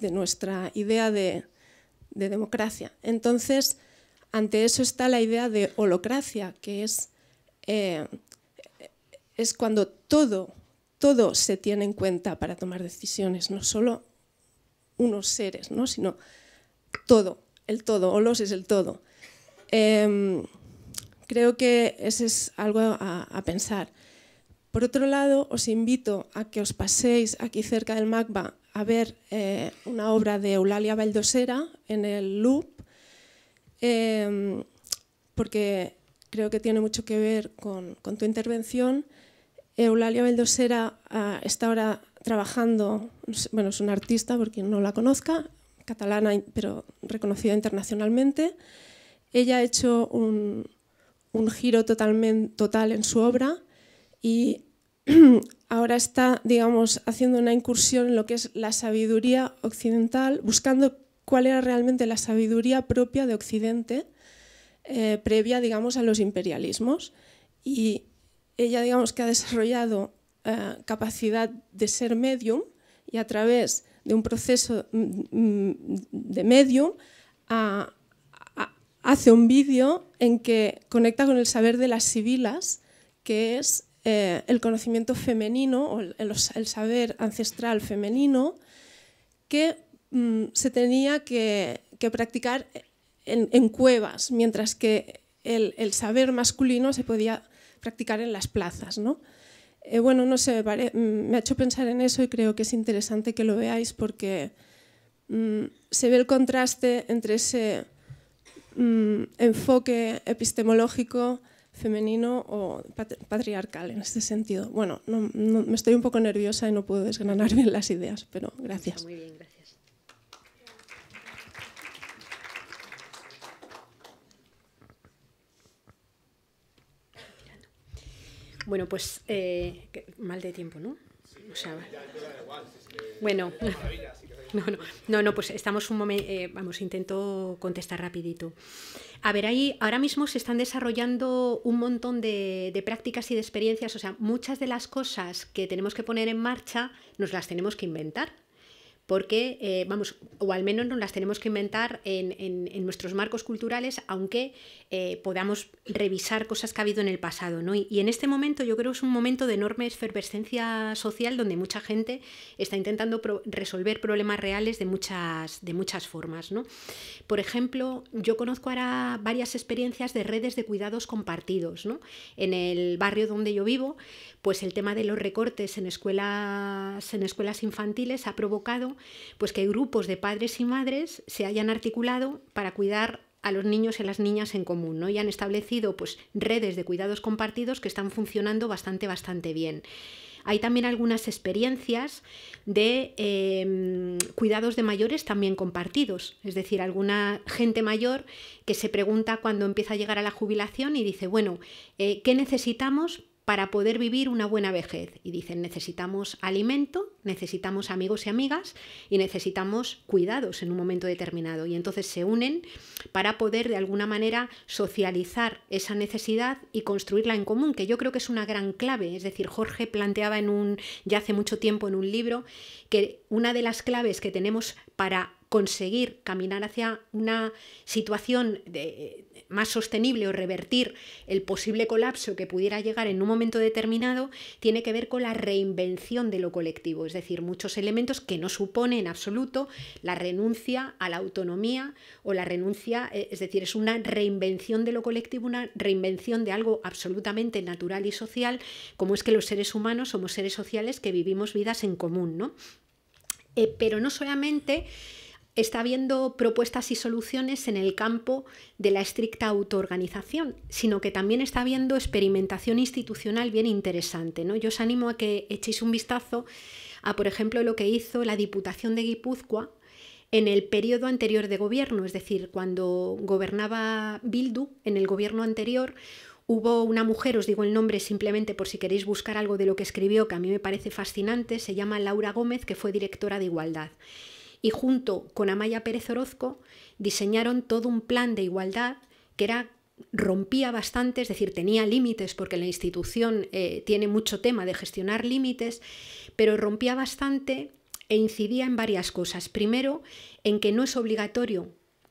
nuestra idea de, democracia. Entonces, ante eso está la idea de holocracia, que es, eh, es cuando todo, todo se tiene en cuenta para tomar decisiones, no solo unos seres, ¿no? sino todo el todo, o los es el todo. Em, creo que ese es algo a, pensar. Por otro lado, os invito a que os paséis aquí cerca del MACBA a ver eh, una obra de Eulalia Baldosera en el Loop, em, porque creo que tiene mucho que ver con, tu intervención. Eulalia Baldosera ah, está ahora trabajando, bueno, es una artista, porque no la conozca, catalana, pero reconocida internacionalmente. Ella ha hecho un, giro totalmente, total en su obra y ahora está, digamos, haciendo una incursión en lo que es la sabiduría occidental, buscando cuál era realmente la sabiduría propia de Occidente, eh, previa, digamos, a los imperialismos. Y ella, digamos, que ha desarrollado eh, capacidad de ser medium y a través de un proceso mm, mm, de medio hace un vídeo en que conecta con el saber de las sibilas, que es eh, el conocimiento femenino o el, saber ancestral femenino que mm, se tenía que, practicar en, cuevas, mientras que el, el, saber masculino se podía practicar en las plazas. ¿no? Eh, bueno, no sé, mm, me ha hecho pensar en eso y creo que es interesante que lo veáis porque mm, se ve el contraste entre ese mm, enfoque epistemológico femenino o patriarcal en este sentido. Bueno, no, me estoy un poco nerviosa y no puedo desgranar bien las ideas, pero gracias. gracias. Bueno, pues eh, mal de tiempo, ¿no? bueno, no, no, no, no, pues estamos un momento, eh, vamos, intento contestar rapidito. A ver, ahí ahora mismo se están desarrollando un montón de, prácticas y de experiencias, o sea, muchas de las cosas que tenemos que poner en marcha nos las tenemos que inventar porque, eh, vamos, o al menos nos las tenemos que inventar en, nuestros marcos culturales, aunque eh, podamos revisar cosas que ha habido en el pasado, ¿no? Y, en este momento yo creo que es un momento de enorme efervescencia social donde mucha gente está intentando resolver problemas reales de muchas, de muchas formas, ¿no? Por ejemplo, yo conozco ahora varias experiencias de redes de cuidados compartidos, ¿no? En el barrio donde yo vivo, pues el tema de los recortes en escuelas, en escuelas infantiles ha provocado pues que grupos de padres y madres se hayan articulado para cuidar a los niños y a las niñas en común, Y han establecido pues redes de cuidados compartidos que están funcionando bastante, bastante bien. Hay también algunas experiencias de em, cuidados de mayores también compartidos, es decir, alguna gente mayor que se pregunta cuando empieza a llegar a la jubilación y dice, bueno, eh, ¿qué necesitamos para poder vivir una buena vejez. Y dicen, necesitamos alimento, necesitamos amigos y amigas y necesitamos cuidados en un momento determinado. Y entonces se unen para poder de alguna manera socializar esa necesidad y construirla en común, que yo creo que es una gran clave. Es decir, Jorge planteaba en un, ya hace mucho tiempo en un libro que una de las claves que tenemos para conseguir caminar hacia una situación eh, más sostenible o revertir el posible colapso que pudiera llegar en un momento determinado, tiene que ver con la reinvención de lo colectivo, es decir, muchos elementos que no supone en absoluto la renuncia a la autonomía o la renuncia, eh, es decir, es una reinvención de lo colectivo, una reinvención de algo absolutamente natural y social, como es que los seres humanos somos seres sociales que vivimos vidas en común, ¿no? Eh, pero no solamente está viendo propuestas y soluciones en el campo de la estricta autoorganización, sino que también está viendo experimentación institucional bien interesante. ¿no? Yo os animo a que echéis un vistazo a, por ejemplo, lo que hizo la Diputación de Guipúzcoa en el periodo anterior de gobierno, es decir, cuando gobernaba Bildu en el gobierno anterior, Hubo una mujer, os digo el nombre simplemente por si queréis buscar algo de lo que escribió, que a mí me parece fascinante, se llama Laura Gómez, que fue directora de Igualdad y junto con Amaya Pérez Orozco diseñaron todo un plan de igualdad que era rompía bastante, es decir, tenía límites, porque la institución eh, tiene mucho tema de gestionar límites, pero rompía bastante e incidía en varias cosas. Primero, en que no es obligatorio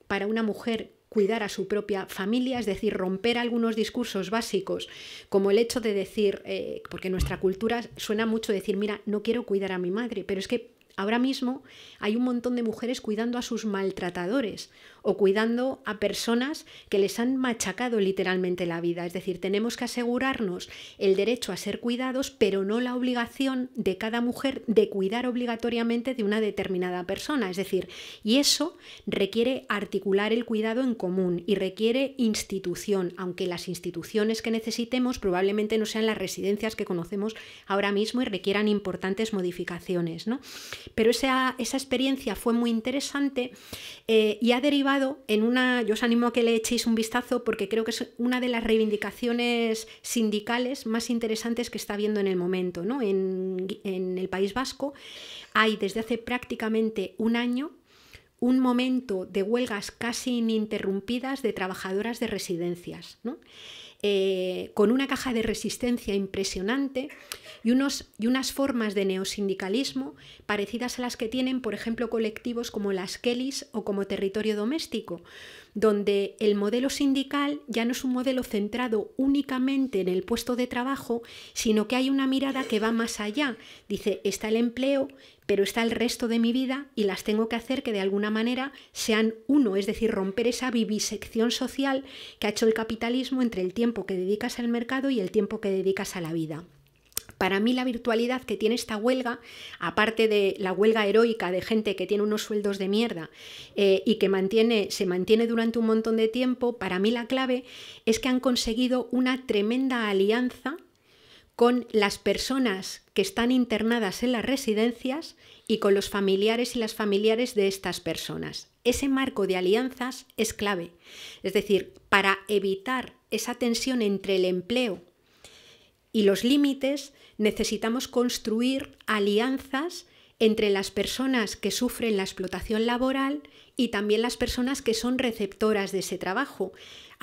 para una mujer cuidar a su propia familia, es decir, romper algunos discursos básicos, como el hecho de decir, eh, porque nuestra cultura suena mucho decir, mira, no quiero cuidar a mi madre, pero es que Ahora mismo hay un montón de mujeres cuidando a sus maltratadores o cuidando a personas que les han machacado literalmente la vida. Es decir, tenemos que asegurarnos el derecho a ser cuidados, pero no la obligación de cada mujer de cuidar obligatoriamente de una determinada persona. Es decir, y eso requiere articular el cuidado en común y requiere institución, aunque las instituciones que necesitemos probablemente no sean las residencias que conocemos ahora mismo y requieran importantes modificaciones. ¿no? Pero esa, esa experiencia fue muy interesante eh, y ha derivado en una, yo os animo a que le echéis un vistazo porque creo que es una de las reivindicaciones sindicales más interesantes que está habiendo en el momento. En, el País Vasco hay desde hace prácticamente un año un momento de huelgas casi ininterrumpidas de trabajadoras de residencias. ¿no? Eh, con una caja de resistencia impresionante y, y unas formas de neosindicalismo parecidas a las que tienen, por ejemplo, colectivos como las Kellys o como Territorio Doméstico donde el modelo sindical ya no es un modelo centrado únicamente en el puesto de trabajo, sino que hay una mirada que va más allá. Dice, está el empleo, pero está el resto de mi vida y las tengo que hacer que de alguna manera sean uno, es decir, romper esa vivisección social que ha hecho el capitalismo entre el tiempo que dedicas al mercado y el tiempo que dedicas a la vida. Para mí la virtualidad que tiene esta huelga, aparte de la huelga heroica de gente que tiene unos sueldos de mierda eh, y que se mantiene durante un montón de tiempo, para mí la clave es que han conseguido una tremenda alianza con las personas que están internadas en las residencias y con los familiares y las familiares de estas personas. Ese marco de alianzas es clave. Es decir, para evitar esa tensión entre el empleo y los límites, necesitamos construir alianzas entre las personas que sufren la explotación laboral y también las personas que son receptoras de ese trabajo.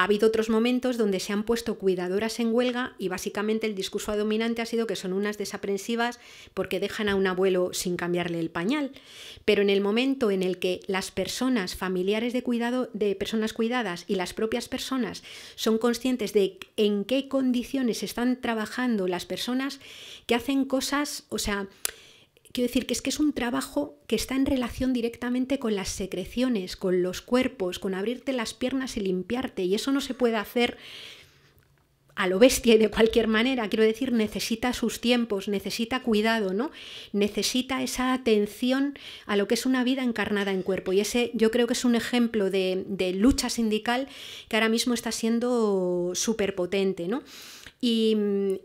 Ha habido otros momentos donde se han puesto cuidadoras en huelga y básicamente el discurso dominante ha sido que son unas desaprensivas porque dejan a un abuelo sin cambiarle el pañal. Pero en el momento en el que las personas familiares de cuidado de personas cuidadas y las propias personas son conscientes de en qué condiciones están trabajando las personas que hacen cosas, o sea, quiero decir que es que es un trabajo que está en relación directamente con las secreciones, con los cuerpos, con abrirte las piernas y limpiarte. Y eso no se puede hacer a lo bestia y de cualquier manera. Quiero decir, necesita sus tiempos, necesita cuidado, ¿no? Necesita esa atención a lo que es una vida encarnada en cuerpo. Y ese yo creo que es un ejemplo de, lucha sindical que ahora mismo está siendo súper potente, ¿no? Y,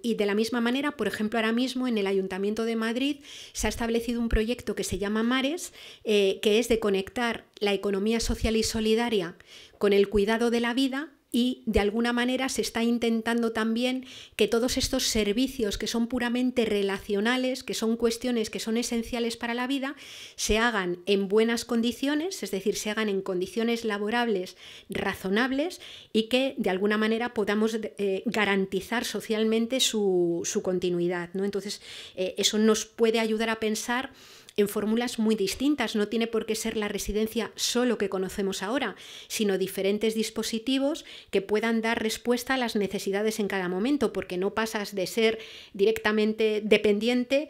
de la misma manera, por ejemplo, ahora mismo en el Ayuntamiento de Madrid se ha establecido un proyecto que se llama Mares, eh, que es de conectar la economía social y solidaria con el cuidado de la vida y de alguna manera se está intentando también que todos estos servicios que son puramente relacionales, que son cuestiones que son esenciales para la vida, se hagan en buenas condiciones, es decir, se hagan en condiciones laborables razonables y que de alguna manera podamos eh, garantizar socialmente su, su continuidad. ¿no? Entonces, eh, eso nos puede ayudar a pensar en fórmulas muy distintas. No tiene por qué ser la residencia solo que conocemos ahora, sino diferentes dispositivos que puedan dar respuesta a las necesidades en cada momento, porque no pasas de ser directamente dependiente,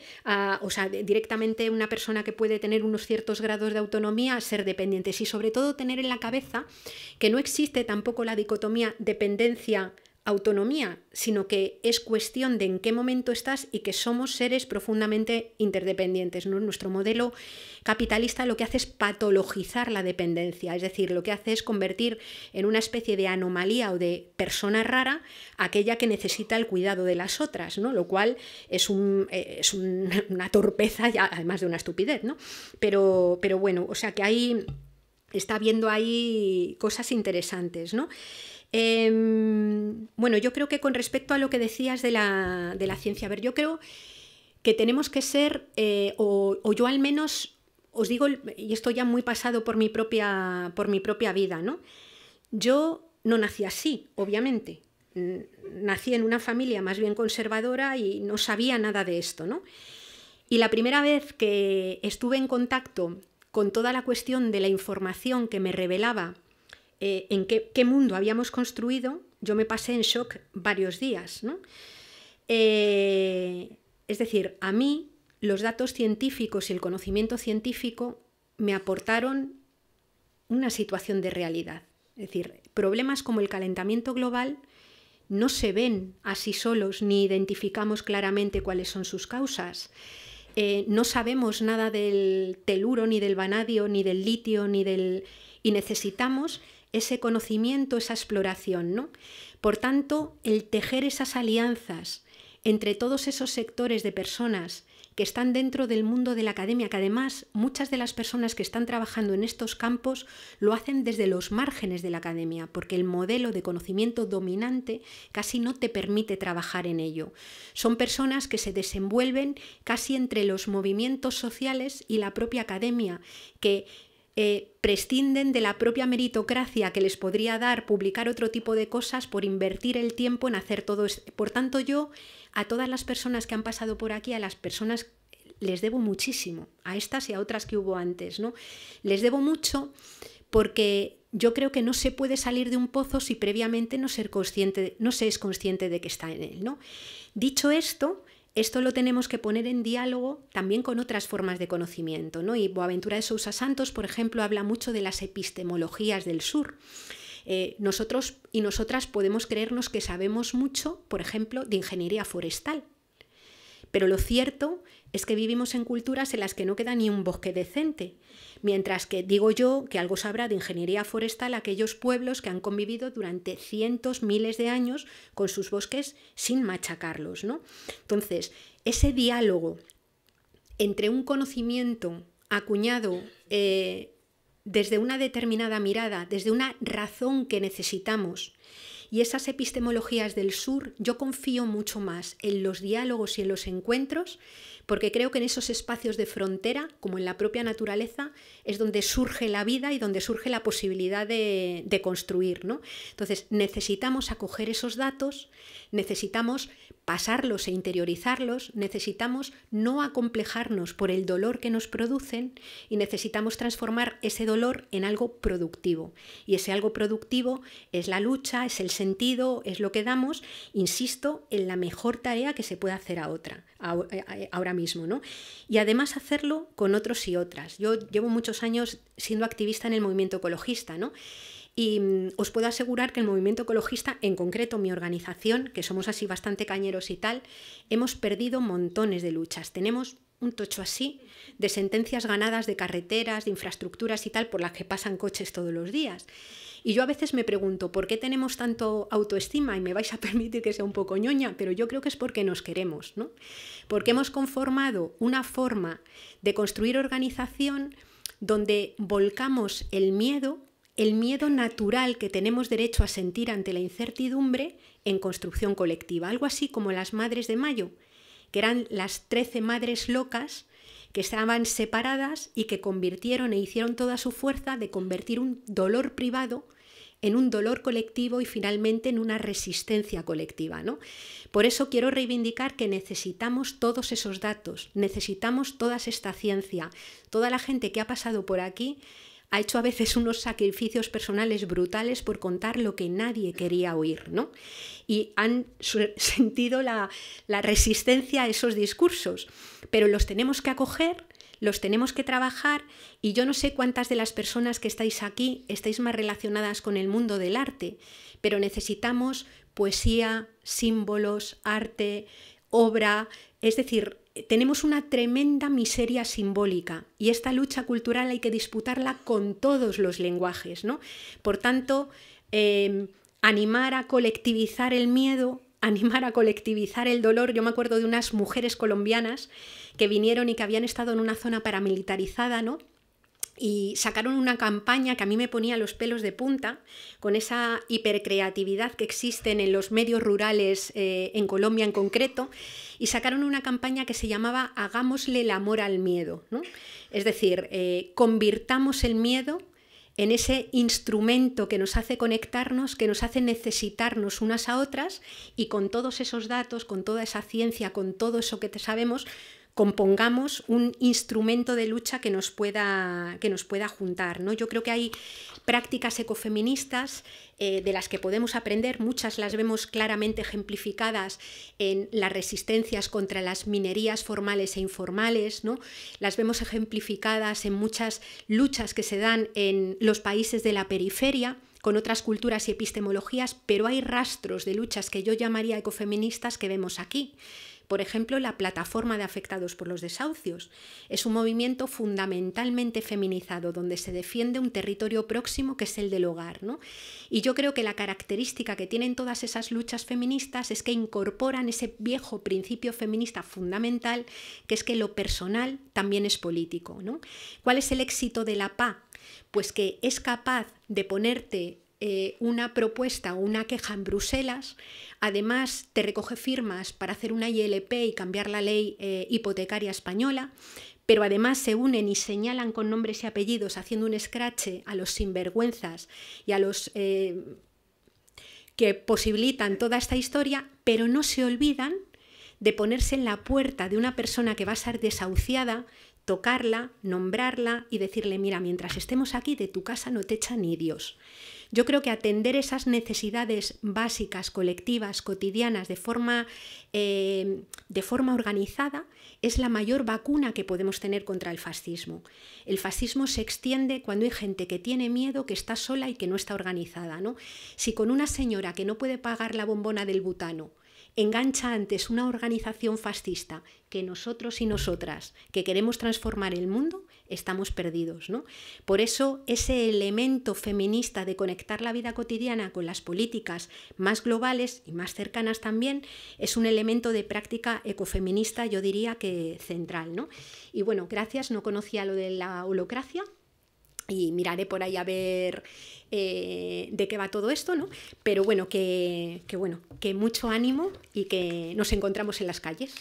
o sea, directamente una persona que puede tener unos ciertos grados de autonomía a ser dependiente. Y sobre todo tener en la cabeza que no existe tampoco la dicotomía dependencia autonomía, sino que es cuestión de en qué momento estás y que somos seres profundamente interdependientes. ¿no? Nuestro modelo capitalista lo que hace es patologizar la dependencia, es decir, lo que hace es convertir en una especie de anomalía o de persona rara aquella que necesita el cuidado de las otras, ¿no? lo cual es, eh, una torpeza, y además de una estupidez. Pero, pero bueno, o sea que ahí está viendo ahí cosas interesantes. ¿no? Em, bueno, yo creo que con respecto a lo que decías de la, ciencia, a ver, yo creo que tenemos que ser, eh, o, yo al menos os digo, y esto ya muy pasado por mi propia, por mi propia vida, ¿no? Yo no nací así, obviamente. Nací en una familia más bien conservadora y no sabía nada de esto, ¿no? Y la primera vez que estuve en contacto con toda la cuestión de la información que me revelaba eh, en qué, mundo habíamos construido, yo me pasé en shock varios días. Eh, es decir, a mí los datos científicos y el conocimiento científico me aportaron una situación de realidad. Es decir, problemas como el calentamiento global no se ven así solos ni identificamos claramente cuáles son sus causas. Eh, no sabemos nada del teluro, ni del vanadio, ni del litio, ni del... y necesitamos ese conocimiento, esa exploración, ¿no? Por tanto, el tejer esas alianzas entre todos esos sectores de personas que están dentro del mundo de la academia, que además muchas de las personas que están trabajando en estos campos lo hacen desde los márgenes de la academia, porque el modelo de conocimiento dominante casi no te permite trabajar en ello. Son personas que se desenvuelven casi entre los movimientos sociales y la propia academia, que eh, prescinden de la propia meritocracia que les podría dar publicar otro tipo de cosas por invertir el tiempo en hacer todo esto. Por tanto, yo a todas las personas que han pasado por aquí, a las personas les debo muchísimo, a estas y a otras que hubo antes, ¿no? Les debo mucho porque yo creo que no se puede salir de un pozo si previamente no, ser consciente, no se es consciente de que está en él, ¿no? Dicho esto, esto lo tenemos que poner en diálogo también con otras formas de conocimiento. ¿no? Y Boaventura de Sousa Santos, por ejemplo, habla mucho de las epistemologías del sur. Eh, nosotros y nosotras podemos creernos que sabemos mucho, por ejemplo, de ingeniería forestal. Pero lo cierto es que vivimos en culturas en las que no queda ni un bosque decente, mientras que digo yo que algo sabrá de ingeniería forestal aquellos pueblos que han convivido durante cientos, miles de años con sus bosques sin machacarlos, ¿no? Entonces, ese diálogo entre un conocimiento acuñado eh, desde una determinada mirada, desde una razón que necesitamos, y esas epistemologías del sur, yo confío mucho más en los diálogos y en los encuentros porque creo que en esos espacios de frontera, como en la propia naturaleza, es donde surge la vida y donde surge la posibilidad de, construir. ¿no? Entonces, necesitamos acoger esos datos, necesitamos pasarlos e interiorizarlos, necesitamos no acomplejarnos por el dolor que nos producen y necesitamos transformar ese dolor en algo productivo. Y ese algo productivo es la lucha, es el sentido, es lo que damos, insisto, en la mejor tarea que se pueda hacer a otra. Ahora mismo, ¿no? Y además hacerlo con otros y otras. Yo llevo muchos años siendo activista en el movimiento ecologista, ¿no? Y mm, os puedo asegurar que el movimiento ecologista, en concreto mi organización, que somos así bastante cañeros y tal, hemos perdido montones de luchas. Tenemos un tocho así de sentencias ganadas de carreteras, de infraestructuras y tal por las que pasan coches todos los días. Y yo a veces me pregunto, ¿por qué tenemos tanto autoestima? Y me vais a permitir que sea un poco ñoña, pero yo creo que es porque nos queremos, ¿no? Porque hemos conformado una forma de construir organización donde volcamos el miedo, el miedo natural que tenemos derecho a sentir ante la incertidumbre en construcción colectiva, algo así como las madres de mayo, que eran las 13 madres locas que estaban separadas y que convirtieron e hicieron toda su fuerza de convertir un dolor privado en un dolor colectivo y finalmente en una resistencia colectiva. ¿no? Por eso quiero reivindicar que necesitamos todos esos datos, necesitamos toda esta ciencia, toda la gente que ha pasado por aquí ha hecho a veces unos sacrificios personales brutales por contar lo que nadie quería oír, ¿no? Y han sentido la, la, resistencia a esos discursos, pero los tenemos que acoger los tenemos que trabajar y yo no sé cuántas de las personas que estáis aquí estáis más relacionadas con el mundo del arte, pero necesitamos poesía, símbolos, arte, obra, es decir, tenemos una tremenda miseria simbólica y esta lucha cultural hay que disputarla con todos los lenguajes, ¿no? Por tanto, eh, animar a colectivizar el miedo animar a colectivizar el dolor. Yo me acuerdo de unas mujeres colombianas que vinieron y que habían estado en una zona paramilitarizada, ¿no? y sacaron una campaña que a mí me ponía los pelos de punta con esa hipercreatividad que existen en los medios rurales eh, en Colombia en concreto y sacaron una campaña que se llamaba Hagámosle el amor al miedo, ¿no? es decir, eh, convirtamos el miedo en ese instrumento que nos hace conectarnos, que nos hace necesitarnos unas a otras y con todos esos datos, con toda esa ciencia, con todo eso que te sabemos, compongamos un instrumento de lucha que nos pueda, que nos pueda juntar. ¿no? Yo creo que hay prácticas ecofeministas eh, de las que podemos aprender, muchas las vemos claramente ejemplificadas en las resistencias contra las minerías formales e informales, ¿no? las vemos ejemplificadas en muchas luchas que se dan en los países de la periferia con otras culturas y epistemologías, pero hay rastros de luchas que yo llamaría ecofeministas que vemos aquí. Por ejemplo, la plataforma de afectados por los desahucios. Es un movimiento fundamentalmente feminizado donde se defiende un territorio próximo que es el del hogar. ¿no? Y yo creo que la característica que tienen todas esas luchas feministas es que incorporan ese viejo principio feminista fundamental que es que lo personal también es político. ¿no? ¿Cuál es el éxito de la PA? Pues que es capaz de ponerte eh, una propuesta o una queja en Bruselas, además te recoge firmas para hacer una ILP y cambiar la ley eh, hipotecaria española, pero además se unen y señalan con nombres y apellidos haciendo un escrache a los sinvergüenzas y a los eh, que posibilitan toda esta historia, pero no se olvidan de ponerse en la puerta de una persona que va a ser desahuciada tocarla, nombrarla y decirle, mira, mientras estemos aquí de tu casa no te echa ni Dios. Yo creo que atender esas necesidades básicas, colectivas, cotidianas, de forma, eh, de forma organizada, es la mayor vacuna que podemos tener contra el fascismo. El fascismo se extiende cuando hay gente que tiene miedo, que está sola y que no está organizada. ¿no? Si con una señora que no puede pagar la bombona del butano, engancha antes una organización fascista que nosotros y nosotras, que queremos transformar el mundo, estamos perdidos. ¿no? Por eso ese elemento feminista de conectar la vida cotidiana con las políticas más globales y más cercanas también es un elemento de práctica ecofeminista, yo diría que central. ¿no? Y bueno, gracias, no conocía lo de la holocracia, y miraré por ahí a ver eh, de qué va todo esto, ¿no? Pero bueno que, que bueno, que mucho ánimo y que nos encontramos en las calles.